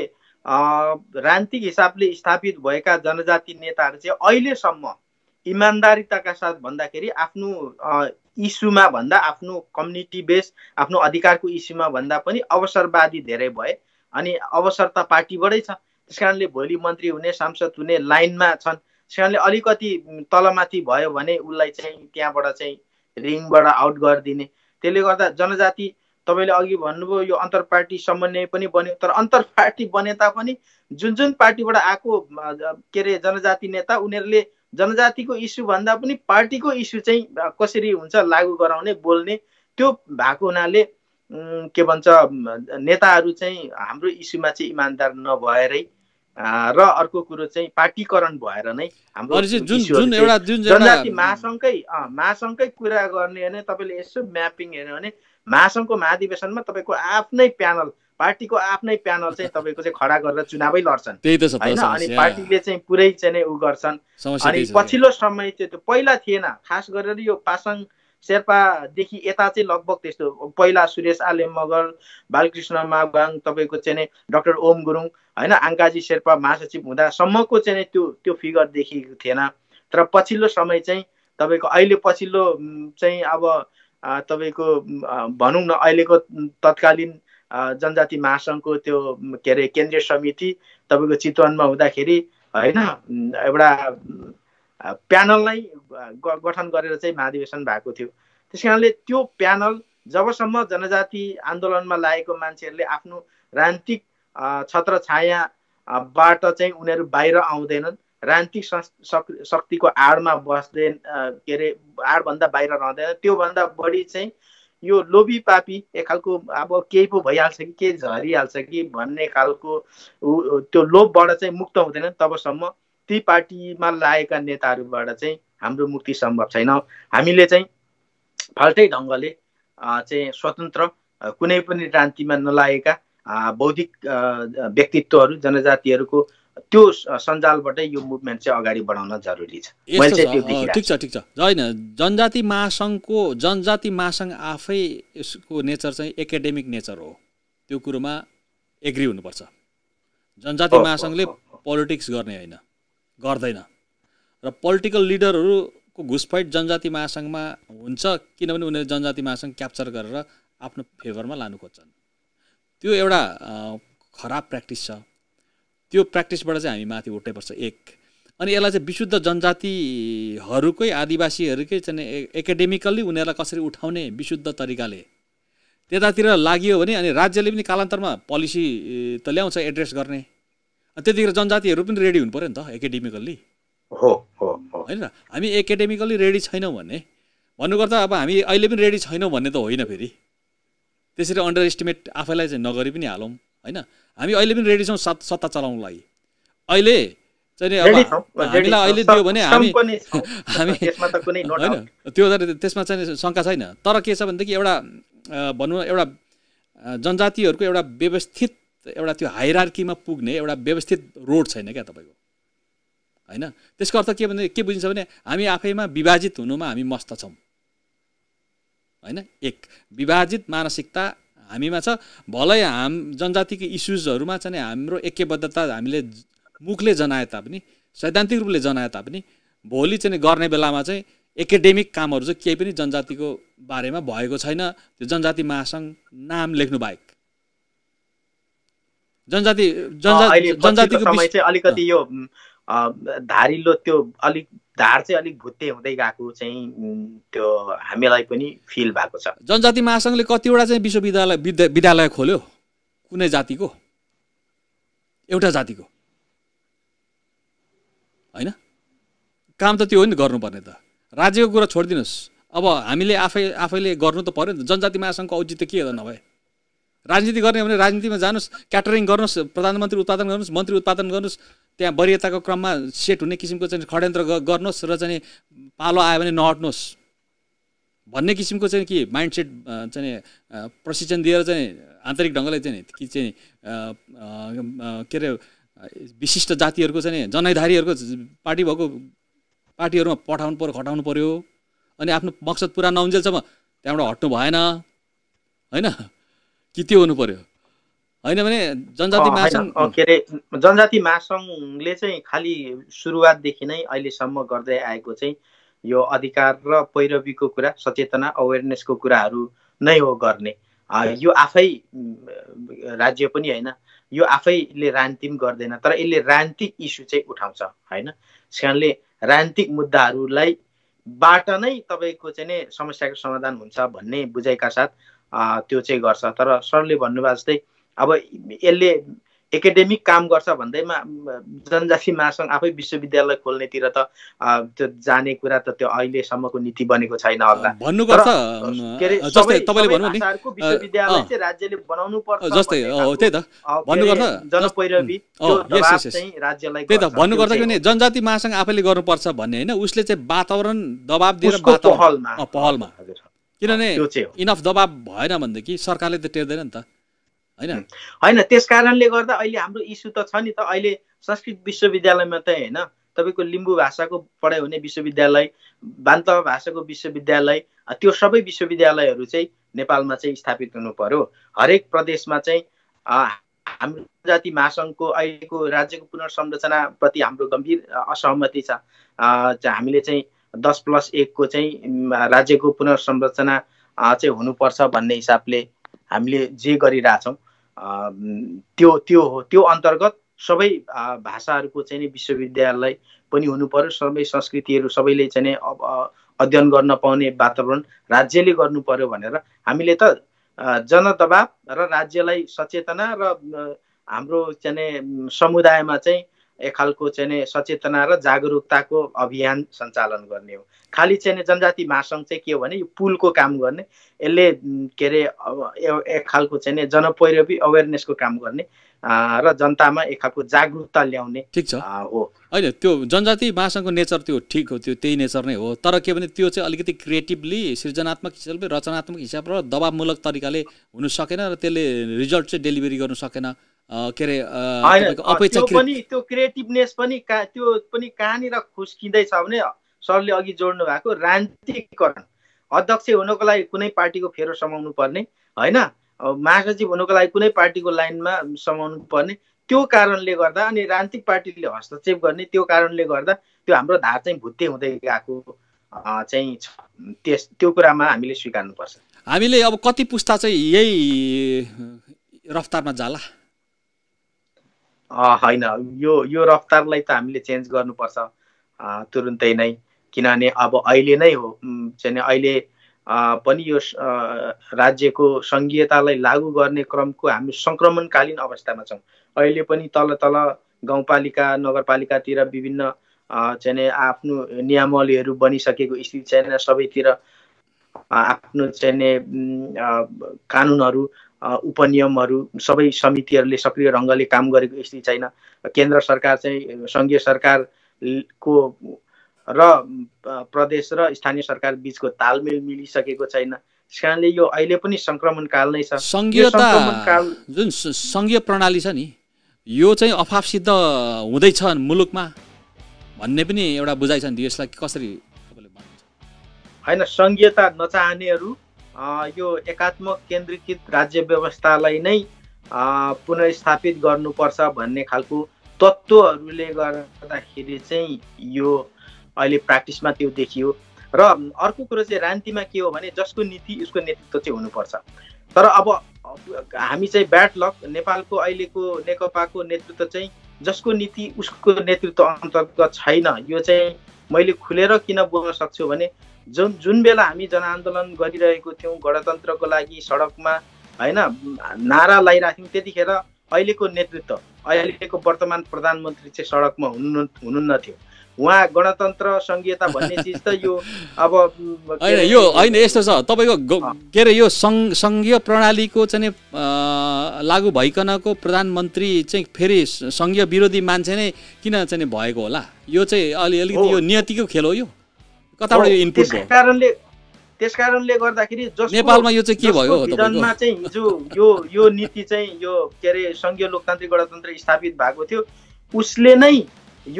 रान्तिक हिसाबले स्थापित भएका जनजाति नेताहरू चाहिँ अहिलेसम्म इमान्दारिताका साथ भन्दाखेरि आफ्नो इस्युमा भन्दा आफ्नो कम्युनिटी बेस आफ्नो अधिकारको इस्युमा भन्दा पनि अवसरवादी धेरै भए अनि अवसर त पार्टीबाटै छ त्यस कारणले भोलि मन्त्री हुने सांसद हुने लाइनमा छन् कारणले अलिकति तलमाथि भयो भने उसलाई चाहिँ त्यहाँबाट चाहिँ रिङबाट आउट गरिदिने त्यसले गर्दा जनजाति तपाईँले अघि भन्नुभयो यो अन्तर पार्टी समन्वय पनि बन्यो तर अन्तर पार्टी बने तापनि जुन जुन पार्टीबाट आएको के अरे जनजाति नेता उनीहरूले जनजातिको इस्यु भन्दा पनि पार्टीको इस्यु चाहिँ कसरी हुन्छ लागू गराउने बोल्ने त्यो भएको हुनाले के भन्छ नेताहरू चाहिँ हाम्रो इस्युमा चाहिँ इमान्दार नभएरै र अर्को कुरो चाहिँ पार्टीकरण भएर नै हाम्रो जनजाति महासङ्घकै महासङ्घकै कुरा गर्ने हो भने तपाईँले यसो म्यापिङ हेर्यो भने महासङ्घको महाधिवेशनमा तपाईँको आफ्नै प्यानल पार्टीको आफ्नै प्यानल चाहिँ तपाईँको चाहिँ खडा गरेर चुनावै लड्छन् होइन अनि पार्टीले चाहिँ पुरै चाहिँ ऊ गर्छन् अनि पछिल्लो समय चाहिँ त्यो पहिला थिएन खास गरेर यो पासाङ शेर्पादेखि यता चाहिँ लगभग त्यस्तो पहिला सुरेश आले मगर बालकृष्ण मागवाङ तपाईँको चाहिँ डक्टर ओम गुरुङ होइन आङ्काजी शेर्पा महासचिव हुँदासम्मको चाहिँ त्यो त्यो फिगर देखिएको थिएन तर पछिल्लो समय चाहिँ तपाईँको अहिले पछिल्लो चाहिँ अब तपाईँको भनौँ न अहिलेको तत्कालीन जनजाति महासङ्घको त्यो के अरे केन्द्रीय समिति तपाईँको चितवनमा हुँदाखेरि होइन एउटा प्यानल नै गठन गरेर चाहिँ महाधिवेशन भएको थियो त्यस कारणले त्यो प्यानल जबसम्म जनजाति आन्दोलनमा लागेको मान्छेहरूले आफ्नो राजनीतिक छत्र छायाबाट चाहिँ उनीहरू बाहिर आउँदैनन् रान्तिक शक्तिको आडमा बस्दैन के अरे आडभन्दा बाहिर रहँदैन त्योभन्दा बढी चाहिँ यो लोभी पापी एक खालको अब केही पो भइहाल्छ कि केही झरिहाल्छ कि भन्ने खालको त्यो लोभबाट चाहिँ मुक्त हुँदैन तबसम्म ती पार्टीमा लागेका नेताहरूबाट चाहिँ हाम्रो मुक्ति सम्भव छैन हामीले चाहिँ फाल्टै ढङ्गले चाहिँ स्वतन्त्र कुनै पनि रान्तिमा नलागेका बौद्धिक व्यक्तित्वहरू जनजातिहरूको त्यो सञ्जालबाटै यो मुभमेन्ट चाहिँ अगाडि बढाउन जरुरी छ ठिक छ ठिक छ होइन जनजाति महासङ्घको जनजाति महासङ्घ आफै यसको नेचर चाहिँ एकाडेमिक नेचर हो त्यो कुरोमा एग्री हुनुपर्छ जनजाति महासङ्घले पोलिटिक्स गर्ने होइन गर्दैन र पोलिटिकल लिडरहरूको घुसपैठ जनजाति महासङ्घमा हुन्छ किनभने उनीहरू जनजाति महासङ्घ क्याप्चर गरेर आफ्नो फेभरमा लानु खोज्छन् त्यो एउटा खराब प्र्याक्टिस छ त्यो प्र्याक्टिसबाट चाहिँ हामी माथि पर्छ एक अनि यसलाई चाहिँ विशुद्ध जनजातिहरूकै आदिवासीहरूकै चाहिँ एकाडेमिकल्ली उनीहरूलाई कसरी उठाउने विशुद्ध तरिकाले त्यतातिर लाग्यो भने अनि राज्यले पनि कालान्तरमा पोलिसी त ल्याउँछ एड्रेस गर्ने अनि त्यतिखेर जनजातिहरू पनि रेडी हुनु पऱ्यो नि त एकाडेमिकल्ली हो होइन हामी एकाडेमिकल्ली रेडी छैनौँ भने भन्नुपर्दा अब हामी अहिले पनि रेडी छैनौँ भन्ने त होइन फेरि त्यसरी अन्डर एस्टिमेट आफैलाई चाहिँ नगरी पनि हालौँ होइन हामी अहिले पनि रेडी छौँ सत् सत्ता चलाउनु लागि अहिले चाहिँ अब हामीलाई अहिले दियो भने हामी हामी होइन त्यो त्यसमा चाहिँ शङ्का छैन तर के छ भनेदेखि एउटा भनौँ एउटा जनजातिहरूको एउटा व्यवस्थित एउटा त्यो हाइरार्कीमा पुग्ने एउटा व्यवस्थित रोड छैन क्या तपाईँको होइन त्यसको अर्थ के भने के बुझिन्छ भने हामी आफैमा विभाजित हुनुमा हामी मस्त छौँ होइन एक विभाजित मानसिकता हामीमा छ भलै हाम जनजातिको इस्युजहरूमा चाहिँ हाम्रो एकबद्धता हामीले मुखले जनाए तापनि सैद्धान्तिक रूपले जनाए तापनि भोलि चाहिँ गर्ने बेलामा चाहिँ एकाडेमिक कामहरू चाहिँ केही पनि जनजातिको बारेमा भएको छैन त्यो जनजाति महासङ्घ नाम लेख्नु बाहेक जनजाति जनजातिको अलिकति यो धारिलो त्यो अलिक धार चाहिँ अलिक भुत्ते हुँदै गएको चाहिँ त्यो हामीलाई पनि फिल भएको छ जनजाति महासङ्घले कतिवटा चाहिँ विश्वविद्यालय विद्यालय खोल्यो कुनै जातिको एउटा जातिको होइन काम त त्यो हो नि गर्नुपर्ने त राज्यको कुरा छोडिदिनुहोस् अब हामीले आफै आफैले गर्नु त पऱ्यो नि त जनजाति महासङ्घको औचित्य के हो त नभए राजनीति गर्ने भने राजनीतिमा जानुहोस् क्याटरिङ गर्नुहोस् प्रधानमन्त्री उत्पादन गर्नुहोस् मन्त्री उत्पादन गर्नुहोस् त्यहाँ वरियताको क्रममा सेट हुने किसिमको चाहिँ षड्यन्त्र गर्नुहोस् र चाहिँ पालो आयो भने नहट्नुहोस् भन्ने किसिमको चाहिँ कि माइन्ड सेट चाहिँ प्रशिक्षण दिएर चाहिँ आन्तरिक ढङ्गले चाहिँ कि चाहिँ के अरे विशिष्ट जातिहरूको चाहिँ जनैधारीहरूको पार्टी भएको पार्टीहरूमा पठाउनु पऱ्यो घटाउनु पऱ्यो अनि आफ्नो मकसद पुरा नहुन्जेलसम्म त्यहाँबाट हट्नु भएन होइन कि त्यो हुनु पर्यो होइन भने जनजाति महासङ्घ के अरे जनजाति महासङ्घले चाहिँ खालि सुरुवातदेखि नै अहिलेसम्म गर्दै आएको चाहिँ यो अधिकार र पैरवीको कुरा सचेतना अवेरनेसको कुराहरू नै हो गर्ने यो आफै राज्य पनि होइन यो आफैले रान्ति पनि गर्दैन तर यसले रान्तिक इस्यु चाहिँ उठाउँछ होइन त्यस कारणले रान्तिक मुद्दाहरूलाई बाट नै तपाईँको चाहिँ नै समस्याको समाधान हुन्छ भन्ने बुझाइका साथ त्यो चाहिँ गर्छ तर सरले भन्नुभयो जस्तै अब यसले एकाडेमिक काम गर्छ भन्दैमा जनजाति महासङ्घ आफै विश्वविद्यालय खोल्नेतिर त त्यो जाने कुरा त त्यो अहिलेसम्मको नीति बनेको छैन होला भन्नुपर्छ विश्वविद्यालय चाहिँ राज्यले बनाउनु पर्छ जस्तै त्यही त भन्नुपर्छ जनपैरवी राज्यलाई त्यही त भन्नुपर्छ किनभने जनजाति महासङ्घ आफैले गर्नुपर्छ भन्ने होइन उसले चाहिँ वातावरण दबाब दिएर पहलमा पहलमा हजुर किनभने इनफ दबाब भएन भनेदेखि सरकारले त टेर्दैन नि त होइन होइन त्यस कारणले गर्दा अहिले हाम्रो इस्यु त छ नि त अहिले संस्कृत विश्वविद्यालयमा त होइन तपाईँको लिम्बू भाषाको पढाइ हुने विश्वविद्यालय बान्तवा भाषाको विश्वविद्यालय त्यो सबै विश्वविद्यालयहरू चाहिँ नेपालमा चाहिँ स्थापित हुनु पर्यो हरेक प्रदेशमा चाहिँ हाम्रो जाति महासङ्घको अहिलेको राज्यको पुनर्संरचनाप्रति हाम्रो गम्भीर असहमति छ हामीले चाहिँ दस प्लस एकको चाहिँ राज्यको पुनर्संरचना चाहिँ हुनुपर्छ भन्ने हिसाबले हामीले जे गरिरहेछौँ त्यो त्यो हो त्यो अन्तर्गत सबै भाषाहरूको चाहिँ नि विश्वविद्यालय पनि हुनु पर्यो सबै संस्कृतिहरू सबैले चाहिँ अध्ययन गर्न पाउने वातावरण राज्यले गर्नु पर्यो भनेर हामीले त जनदबाब र राज्यलाई सचेतना र हाम्रो चाहिँ समुदायमा चाहिँ एक खालको चाहिँ सचेतना र जागरुकताको अभियान सञ्चालन गर्ने हो खालि चाहिँ जनजाति महासङ्घ चाहिँ के हो भने यो पुलको काम गर्ने यसले के अरे एक खालको चाहिँ जनपैरवी अवेरनेसको काम गर्ने र जनतामा एक खालको जागरुकता ल्याउने ठिक छ हो होइन त्यो जनजाति महासङ्घको नेचर त्यो ठिक हो त्यो त्यही नेचर नै हो तर के भने त्यो चाहिँ अलिकति क्रिएटिभली सृजनात्मक हिसाबले रचनात्मक हिसाब र दबावमूलक तरिकाले हुन सकेन र त्यसले रिजल्ट चाहिँ डेलिभरी गर्नु सकेन के अरे त्यो क्रिएटिभनेस पनि त्यो पनि कहाँनिर खुस्किँदैछ भने सरले अघि जोड्नु भएको रान्तिकरण अध्यक्ष हुनको लागि कुनै पार्टीको फेरो समाउनु पर्ने होइन महासचिव हुनको लागि कुनै पार्टीको लाइनमा समाउनु पर्ने त्यो कारणले गर्दा अनि राजनीतिक पार्टीले हस्तक्षेप गर्ने त्यो कारणले गर्दा त्यो हाम्रो धार चाहिँ भुत्ते हुँदै गएको चाहिँ त्यस त्यो कुरामा हामीले स्वीकार्नुपर्छ हामीले अब कति पुस्ता चाहिँ यही रफ्तारमा जाला होइन यो यो रफ्तारलाई त हामीले चेन्ज गर्नुपर्छ तुरुन्तै नै किनभने अब अहिले नै हो चाहिँ अहिले पनि यो राज्यको सङ्घीयतालाई लागू गर्ने क्रमको हामी सङ्क्रमणकालीन अवस्थामा छौँ अहिले पनि तल तल गाउँपालिका नगरपालिकातिर विभिन्न चाहिँ आफ्नो नियमावलीहरू बनिसकेको स्थिति छैन सबैतिर आफ्नो चाहिँ कानुनहरू उपनियमहरू सबै समितिहरूले सक्रिय ढङ्गले काम गरेको स्थिति छैन केन्द्र सरकार चाहिँ सङ्घीय सरकारको र प्रदेश र स्थानीय सरकार बिचको तालमेल मिलिसकेको छैन त्यस कारणले यो अहिले पनि सङ्क्रमण काल नै छ जुन सङ्घीय प्रणाली छ नि यो चाहिँ सिद्ध हुँदैछ मुलुकमा भन्ने पनि एउटा बुझाइ छ नि यसलाई कसरी होइन सङ्घीयता नचाहनेहरू यो एकात्मक केन्द्रीकृत राज्य व्यवस्थालाई नै पुनर्स्थापित गर्नुपर्छ भन्ने खालको तत्त्वहरूले गर्दाखेरि चाहिँ यो अहिले प्र्याक्टिसमा त्यो देखियो र अर्को कुरो चाहिँ रान्तिमा के हो भने जसको नीति उसको नेतृत्व चाहिँ हुनुपर्छ तर अब हामी चाहिँ ब्याड लक नेपालको अहिलेको नेकपाको नेतृत्व चाहिँ जसको नीति उसको नेतृत्व अन्तर्गत छैन यो चाहिँ मैले खुलेर किन बोल्न सक्छु भने जुन जुन बेला हामी जनआन्दोलन गरिरहेको थियौँ गणतन्त्रको लागि सडकमा होइन नारा लगाइरहेको त्यतिखेर अहिलेको नेतृत्व अहिलेको वर्तमान प्रधानमन्त्री चाहिँ सडकमा हुनु हुनुहुन्न थियो उहाँ गणतन्त्र सङ्घीयता भन्ने चिज त यो अब होइन यो होइन यस्तो छ तपाईँको के अरे यो सङ्घ सङ्घीय प्रणालीको चाहिँ लागु भइकनको प्रधानमन्त्री चाहिँ फेरि सङ्घीय विरोधी मान्छे नै किन चाहिँ भएको होला यो चाहिँ अलि अलिकति यो नियतिको खेल हो यो कताबाट यो इनपुट भयो कारणले त्यस कारणले गर्दाखेरि नेपालमा यो चाहिँ के भयो चाहिँ हिजो यो यो नीति चाहिँ यो के अरे सङ्घीय लोकतान्त्रिक गणतन्त्र स्थापित भएको थियो उसले नै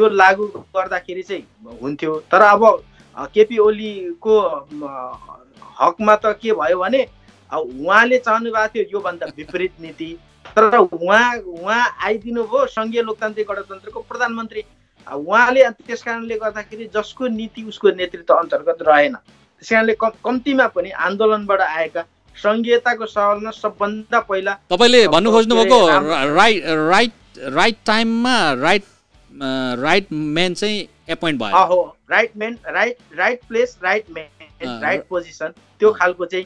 यो लागु गर्दाखेरि चाहिँ हुन्थ्यो तर अब केपी ओलीको हकमा त के भयो भने उहाँले चाहनु भएको थियो योभन्दा विपरीत नीति तर उहाँ उहाँ आइदिनु भयो सङ्घीय लोकतान्त्रिक गणतन्त्रको प्रधानमन्त्री उहाँले त्यस कारणले गर्दाखेरि जसको नीति उसको नेतृत्व अन्तर्गत रहेन त्यस कारणले कम कम्तीमा पनि आन्दोलनबाट आएका सङ्घीयताको सवालमा सबभन्दा पहिला तपाईँले भन्नु खोज्नुभएको राइट राइट राइट टाइममा राइट राइट म्यान चाहिँ एपोइन्ट भयो हो right man right right place right man right position त्यो खालको चाहिँ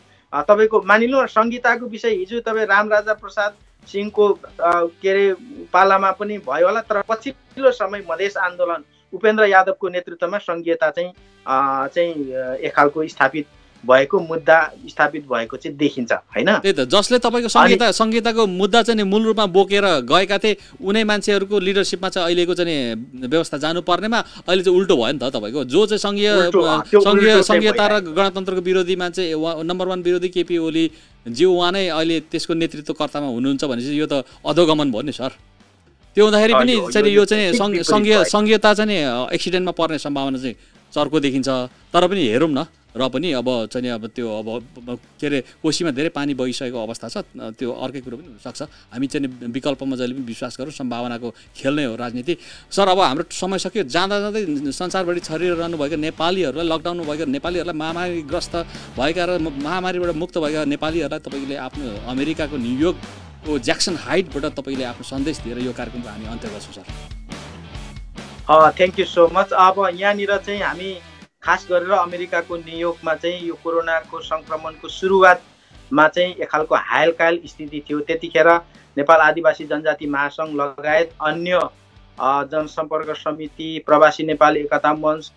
तपाईँको मानिलिउँ न सङ्गीताको विषय हिजो तपाईँ रामराजा प्रसाद सिंहको के अरे पालामा पनि भयो होला तर पछिल्लो समय मधेस आन्दोलन उपेन्द्र यादवको नेतृत्वमा सङ्घीयता चाहिँ चाहिँ एक खालको स्थापित भएको मुद्दा स्थापित भएको चाहिँ देखिन्छ होइन त्यही त जसले तपाईँको सङ्घीयता सङ्घीयताको मुद्दा चाहिँ मूल रूपमा बोकेर गएका थिए उनै मान्छेहरूको लिडरसिपमा चाहिँ अहिलेको चाहिँ व्यवस्था जानुपर्नेमा अहिले चाहिँ उल्टो भयो नि त तपाईँको जो चाहिँ सङ्घीय सङ्घीय सङ्घीयता र गणतन्त्रको विरोधी मान्छे नम्बर वान विरोधी केपी ओली जे उहाँ नै अहिले त्यसको नेतृत्वकर्तामा हुनुहुन्छ भने चाहिँ यो त अधोगमन भयो नि सर त्यो हुँदाखेरि पनि चाहिँ यो चाहिँ सङ्घीय सङ्घीयता चाहिँ एक्सिडेन्टमा पर्ने सम्भावना चाहिँ चर्को देखिन्छ तर पनि हेरौँ न र पनि अब चाहिँ अब त्यो अब के अरे कोसीमा धेरै पानी बगिसकेको अवस्था छ त्यो अर्कै कुरो पनि हुनसक्छ हामी चाहिँ विकल्पमा जहिले पनि विश्वास गरौँ सम्भावनाको खेल नै हो राजनीति सर अब हाम्रो समय सक्यो जाँदा जाँदै संसारभरि भएको नेपालीहरूलाई लकडाउन भएको नेपालीहरूलाई महामारीग्रस्त भएका र महामारीबाट मुक्त भएका नेपालीहरूलाई तपाईँले आफ्नो अमेरिकाको न्युयोर्कको ज्याक्सन हाइटबाट तपाईँले आफ्नो सन्देश दिएर यो कार्यक्रमको हामी अन्त्य गर्छौँ sir thank you so much अब यहाँनिर चाहिँ हामी खास गरेर अमेरिकाको न्युयोर्कमा चाहिँ यो कोरोनाको सङ्क्रमणको सुरुवातमा चाहिँ एक खालको हायलकायल स्थिति थियो त्यतिखेर नेपाल आदिवासी जनजाति महासङ्घ लगायत अन्य जनसम्पर्क समिति प्रवासी नेपाली एकता मञ्च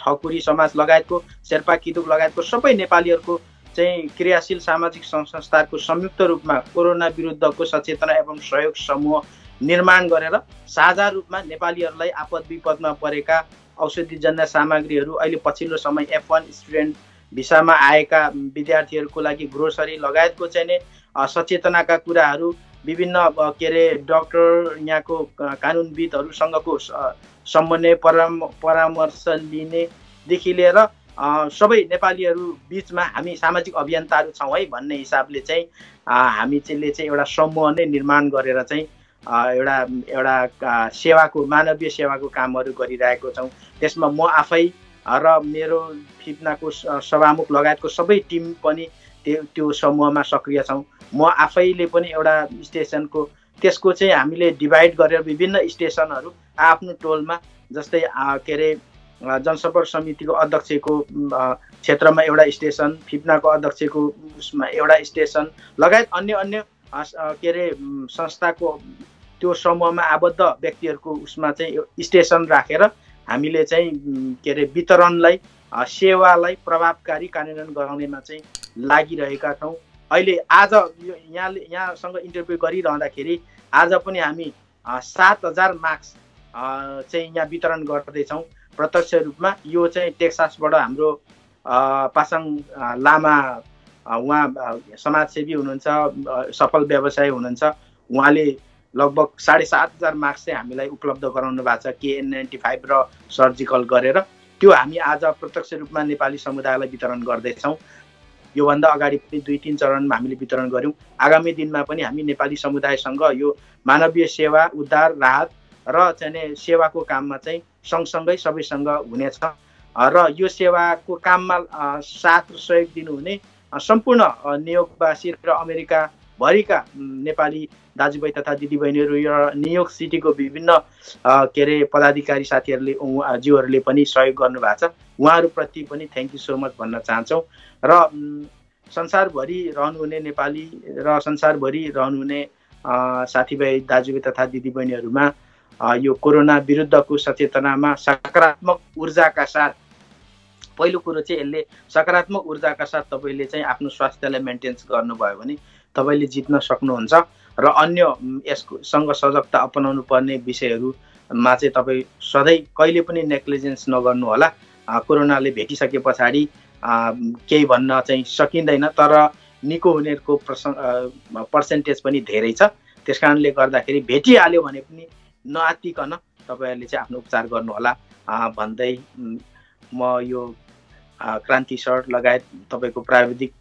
ठकुरी समाज लगायतको शेर्पा किदुक लगायतको सबै नेपालीहरूको चाहिँ क्रियाशील सामाजिक संस्थाको संयुक्त रूपमा कोरोना विरुद्धको सचेतना एवं सहयोग समूह निर्माण गरेर साझा रूपमा नेपालीहरूलाई आपद विपदमा परेका औषधिजन्य सामग्रीहरू अहिले पछिल्लो समय एफ वान स्टुडेन्ट भिसामा आएका विद्यार्थीहरूको लागि ग्रोसरी लगायतको चाहिँ सचेतनाका कुराहरू विभिन्न के अरे डक्टर यहाँको कानुनविदहरूसँगको समन्वय पराम परामर्श लिनेदेखि लिएर सबै नेपालीहरू बिचमा हामी सामाजिक अभियन्ताहरू छौँ है भन्ने हिसाबले चाहिँ हामीले चाहिँ एउटा समूह नै निर्माण गरेर चाहिँ एउटा एउटा सेवाको मानवीय सेवाको कामहरू गरिरहेको छौँ त्यसमा म आफै र मेरो फिप्नाको सभामुख लगायतको सबै टिम पनि त्यो त्यो समूहमा सक्रिय छौँ म आफैले पनि एउटा स्टेसनको त्यसको चाहिँ हामीले डिभाइड गरेर विभिन्न स्टेसनहरू आफ्नो टोलमा जस्तै के अरे जनसम्पर्क समितिको अध्यक्षको क्षेत्रमा एउटा स्टेसन फिप्नाको अध्यक्षको उसमा एउटा स्टेसन लगायत अन्य अन्य के अरे संस्थाको त्यो समूहमा आबद्ध व्यक्तिहरूको उसमा चाहिँ स्टेसन राखेर हामीले चाहिँ के अरे वितरणलाई सेवालाई प्रभावकारी कार्यान्वयन गराउनेमा चाहिँ लागिरहेका छौँ अहिले आज यो यहाँ यहाँसँग इन्टरभ्यू गरिरहँदाखेरि आज पनि हामी सात हजार मार्क्स चाहिँ यहाँ वितरण गर्दैछौँ प्रत्यक्ष रूपमा यो चाहिँ टेक्सासबाट हाम्रो पासाङ लामा उहाँ समाजसेवी हुनुहुन्छ सफल व्यवसायी हुनुहुन्छ उहाँले लगभग साढे सात हजार मार्क्स चाहिँ हामीलाई उपलब्ध गराउनु भएको छ केएन नाइन्टी फाइभ र सर्जिकल गरेर त्यो हामी आज प्रत्यक्ष रूपमा नेपाली समुदायलाई वितरण गर्दैछौँ योभन्दा अगाडि पनि दुई तिन चरणमा हामीले वितरण गऱ्यौँ आगामी दिनमा पनि हामी नेपाली समुदायसँग यो मानवीय सेवा उद्धार राहत र चाहिँ सेवाको काममा चाहिँ सँगसँगै सबैसँग हुनेछ र यो सेवाको काममा साथ र सहयोग दिनुहुने सम्पूर्ण नियोगवासी र अमेरिका भरिका नेपाली दाजुभाइ तथा दिदीबहिनीहरू र न्युयोर्क सिटीको विभिन्न के अरे पदाधिकारी साथीहरूले ज्यूहरूले पनि सहयोग गर्नुभएको छ उहाँहरूप्रति पनि थ्याङ्क यू सो मच भन्न चाहन्छौँ र संसारभरि रहनुहुने नेपाली र संसारभरि रहनुहुने साथीभाइ दाजुभाइ तथा दिदीबहिनीहरूमा यो कोरोना विरुद्धको सचेतनामा सकारात्मक ऊर्जाका साथ पहिलो कुरो चाहिँ यसले सकारात्मक ऊर्जाका साथ तपाईँले चाहिँ आफ्नो स्वास्थ्यलाई मेन्टेन्स गर्नुभयो भने तपाईँले जित्न सक्नुहुन्छ र अन्य यससँग सजगता अपनाउनु पर्ने विषयहरूमा चाहिँ तपाईँ सधैँ कहिले पनि नेक्लिजेन्स नगर्नुहोला कोरोनाले भेटिसके पछाडि केही भन्न चाहिँ सकिँदैन तर निको हुनेहरूको प्रसङ्ग पर्सेन्टेज पनि धेरै छ त्यस कारणले गर्दाखेरि भेटिहाल्यो भने पनि नआतिकन तपाईँहरूले चाहिँ आफ्नो उपचार गर्नुहोला भन्दै म यो क्रान्ति सर लगायत तपाईँको प्राविधिक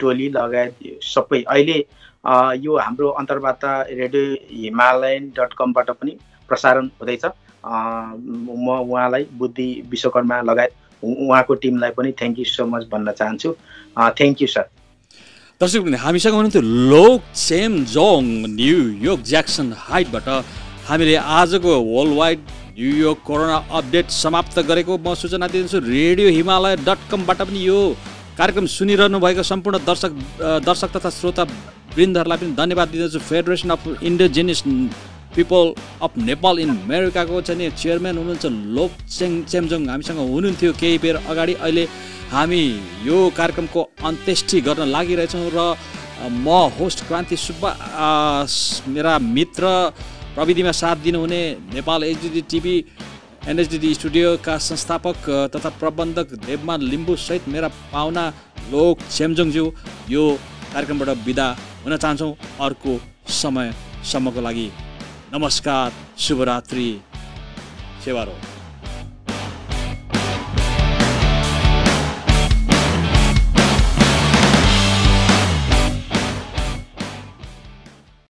टोली लगायत सबै अहिले यो हाम्रो अन्तर्वार्ता रेडियो हिमालयन डट कमबाट पनि प्रसारण हुँदैछ म उहाँलाई बुद्धि विश्वकर्मा लगायत उहाँको टिमलाई पनि थ्याङ्क यू सो मच भन्न चाहन्छु थ्याङ्क यू सर दर्शक हामीसँग हुनुहुन्थ्यो लोक सेम जोङ न्युयोर्क ज्याक्सन हाइटबाट हामीले आजको world wide New York corona update समाप्त गरेको म सूचना दिन्छु रेडियो हिमालय डट कमबाट पनि यो कार्यक्रम सुनिरहनु भएको सम्पूर्ण दर्शक दर्शक तथा श्रोता वृन्दहरूलाई पनि धन्यवाद दिँदछु federation of indigenous people of Nepal in अमेरिकाको चाहिँ चेयरम्यान हुनुहुन्छ लोप सेङ चेम्जोङ हामीसँग हुनुहुन्थ्यो केही बेर अगाडि अहिले हामी यो कार्यक्रमको अन्त्येष्टि गर्न लागिरहेछौँ र म होस्ट क्रान्ति सुब्बा मेरा मित्र प्रविधिमा साथ दिनुहुने नेपाल एचडिडी टिभी एनएचडिडी स्टुडियोका संस्थापक तथा प्रबन्धक देवमान लिम्बूसहित मेरा पाहुना लोक छेमजङज्यू यो कार्यक्रमबाट विदा हुन चाहन्छौँ अर्को समयसम्मको लागि नमस्कार शुभरात्रि सेवारो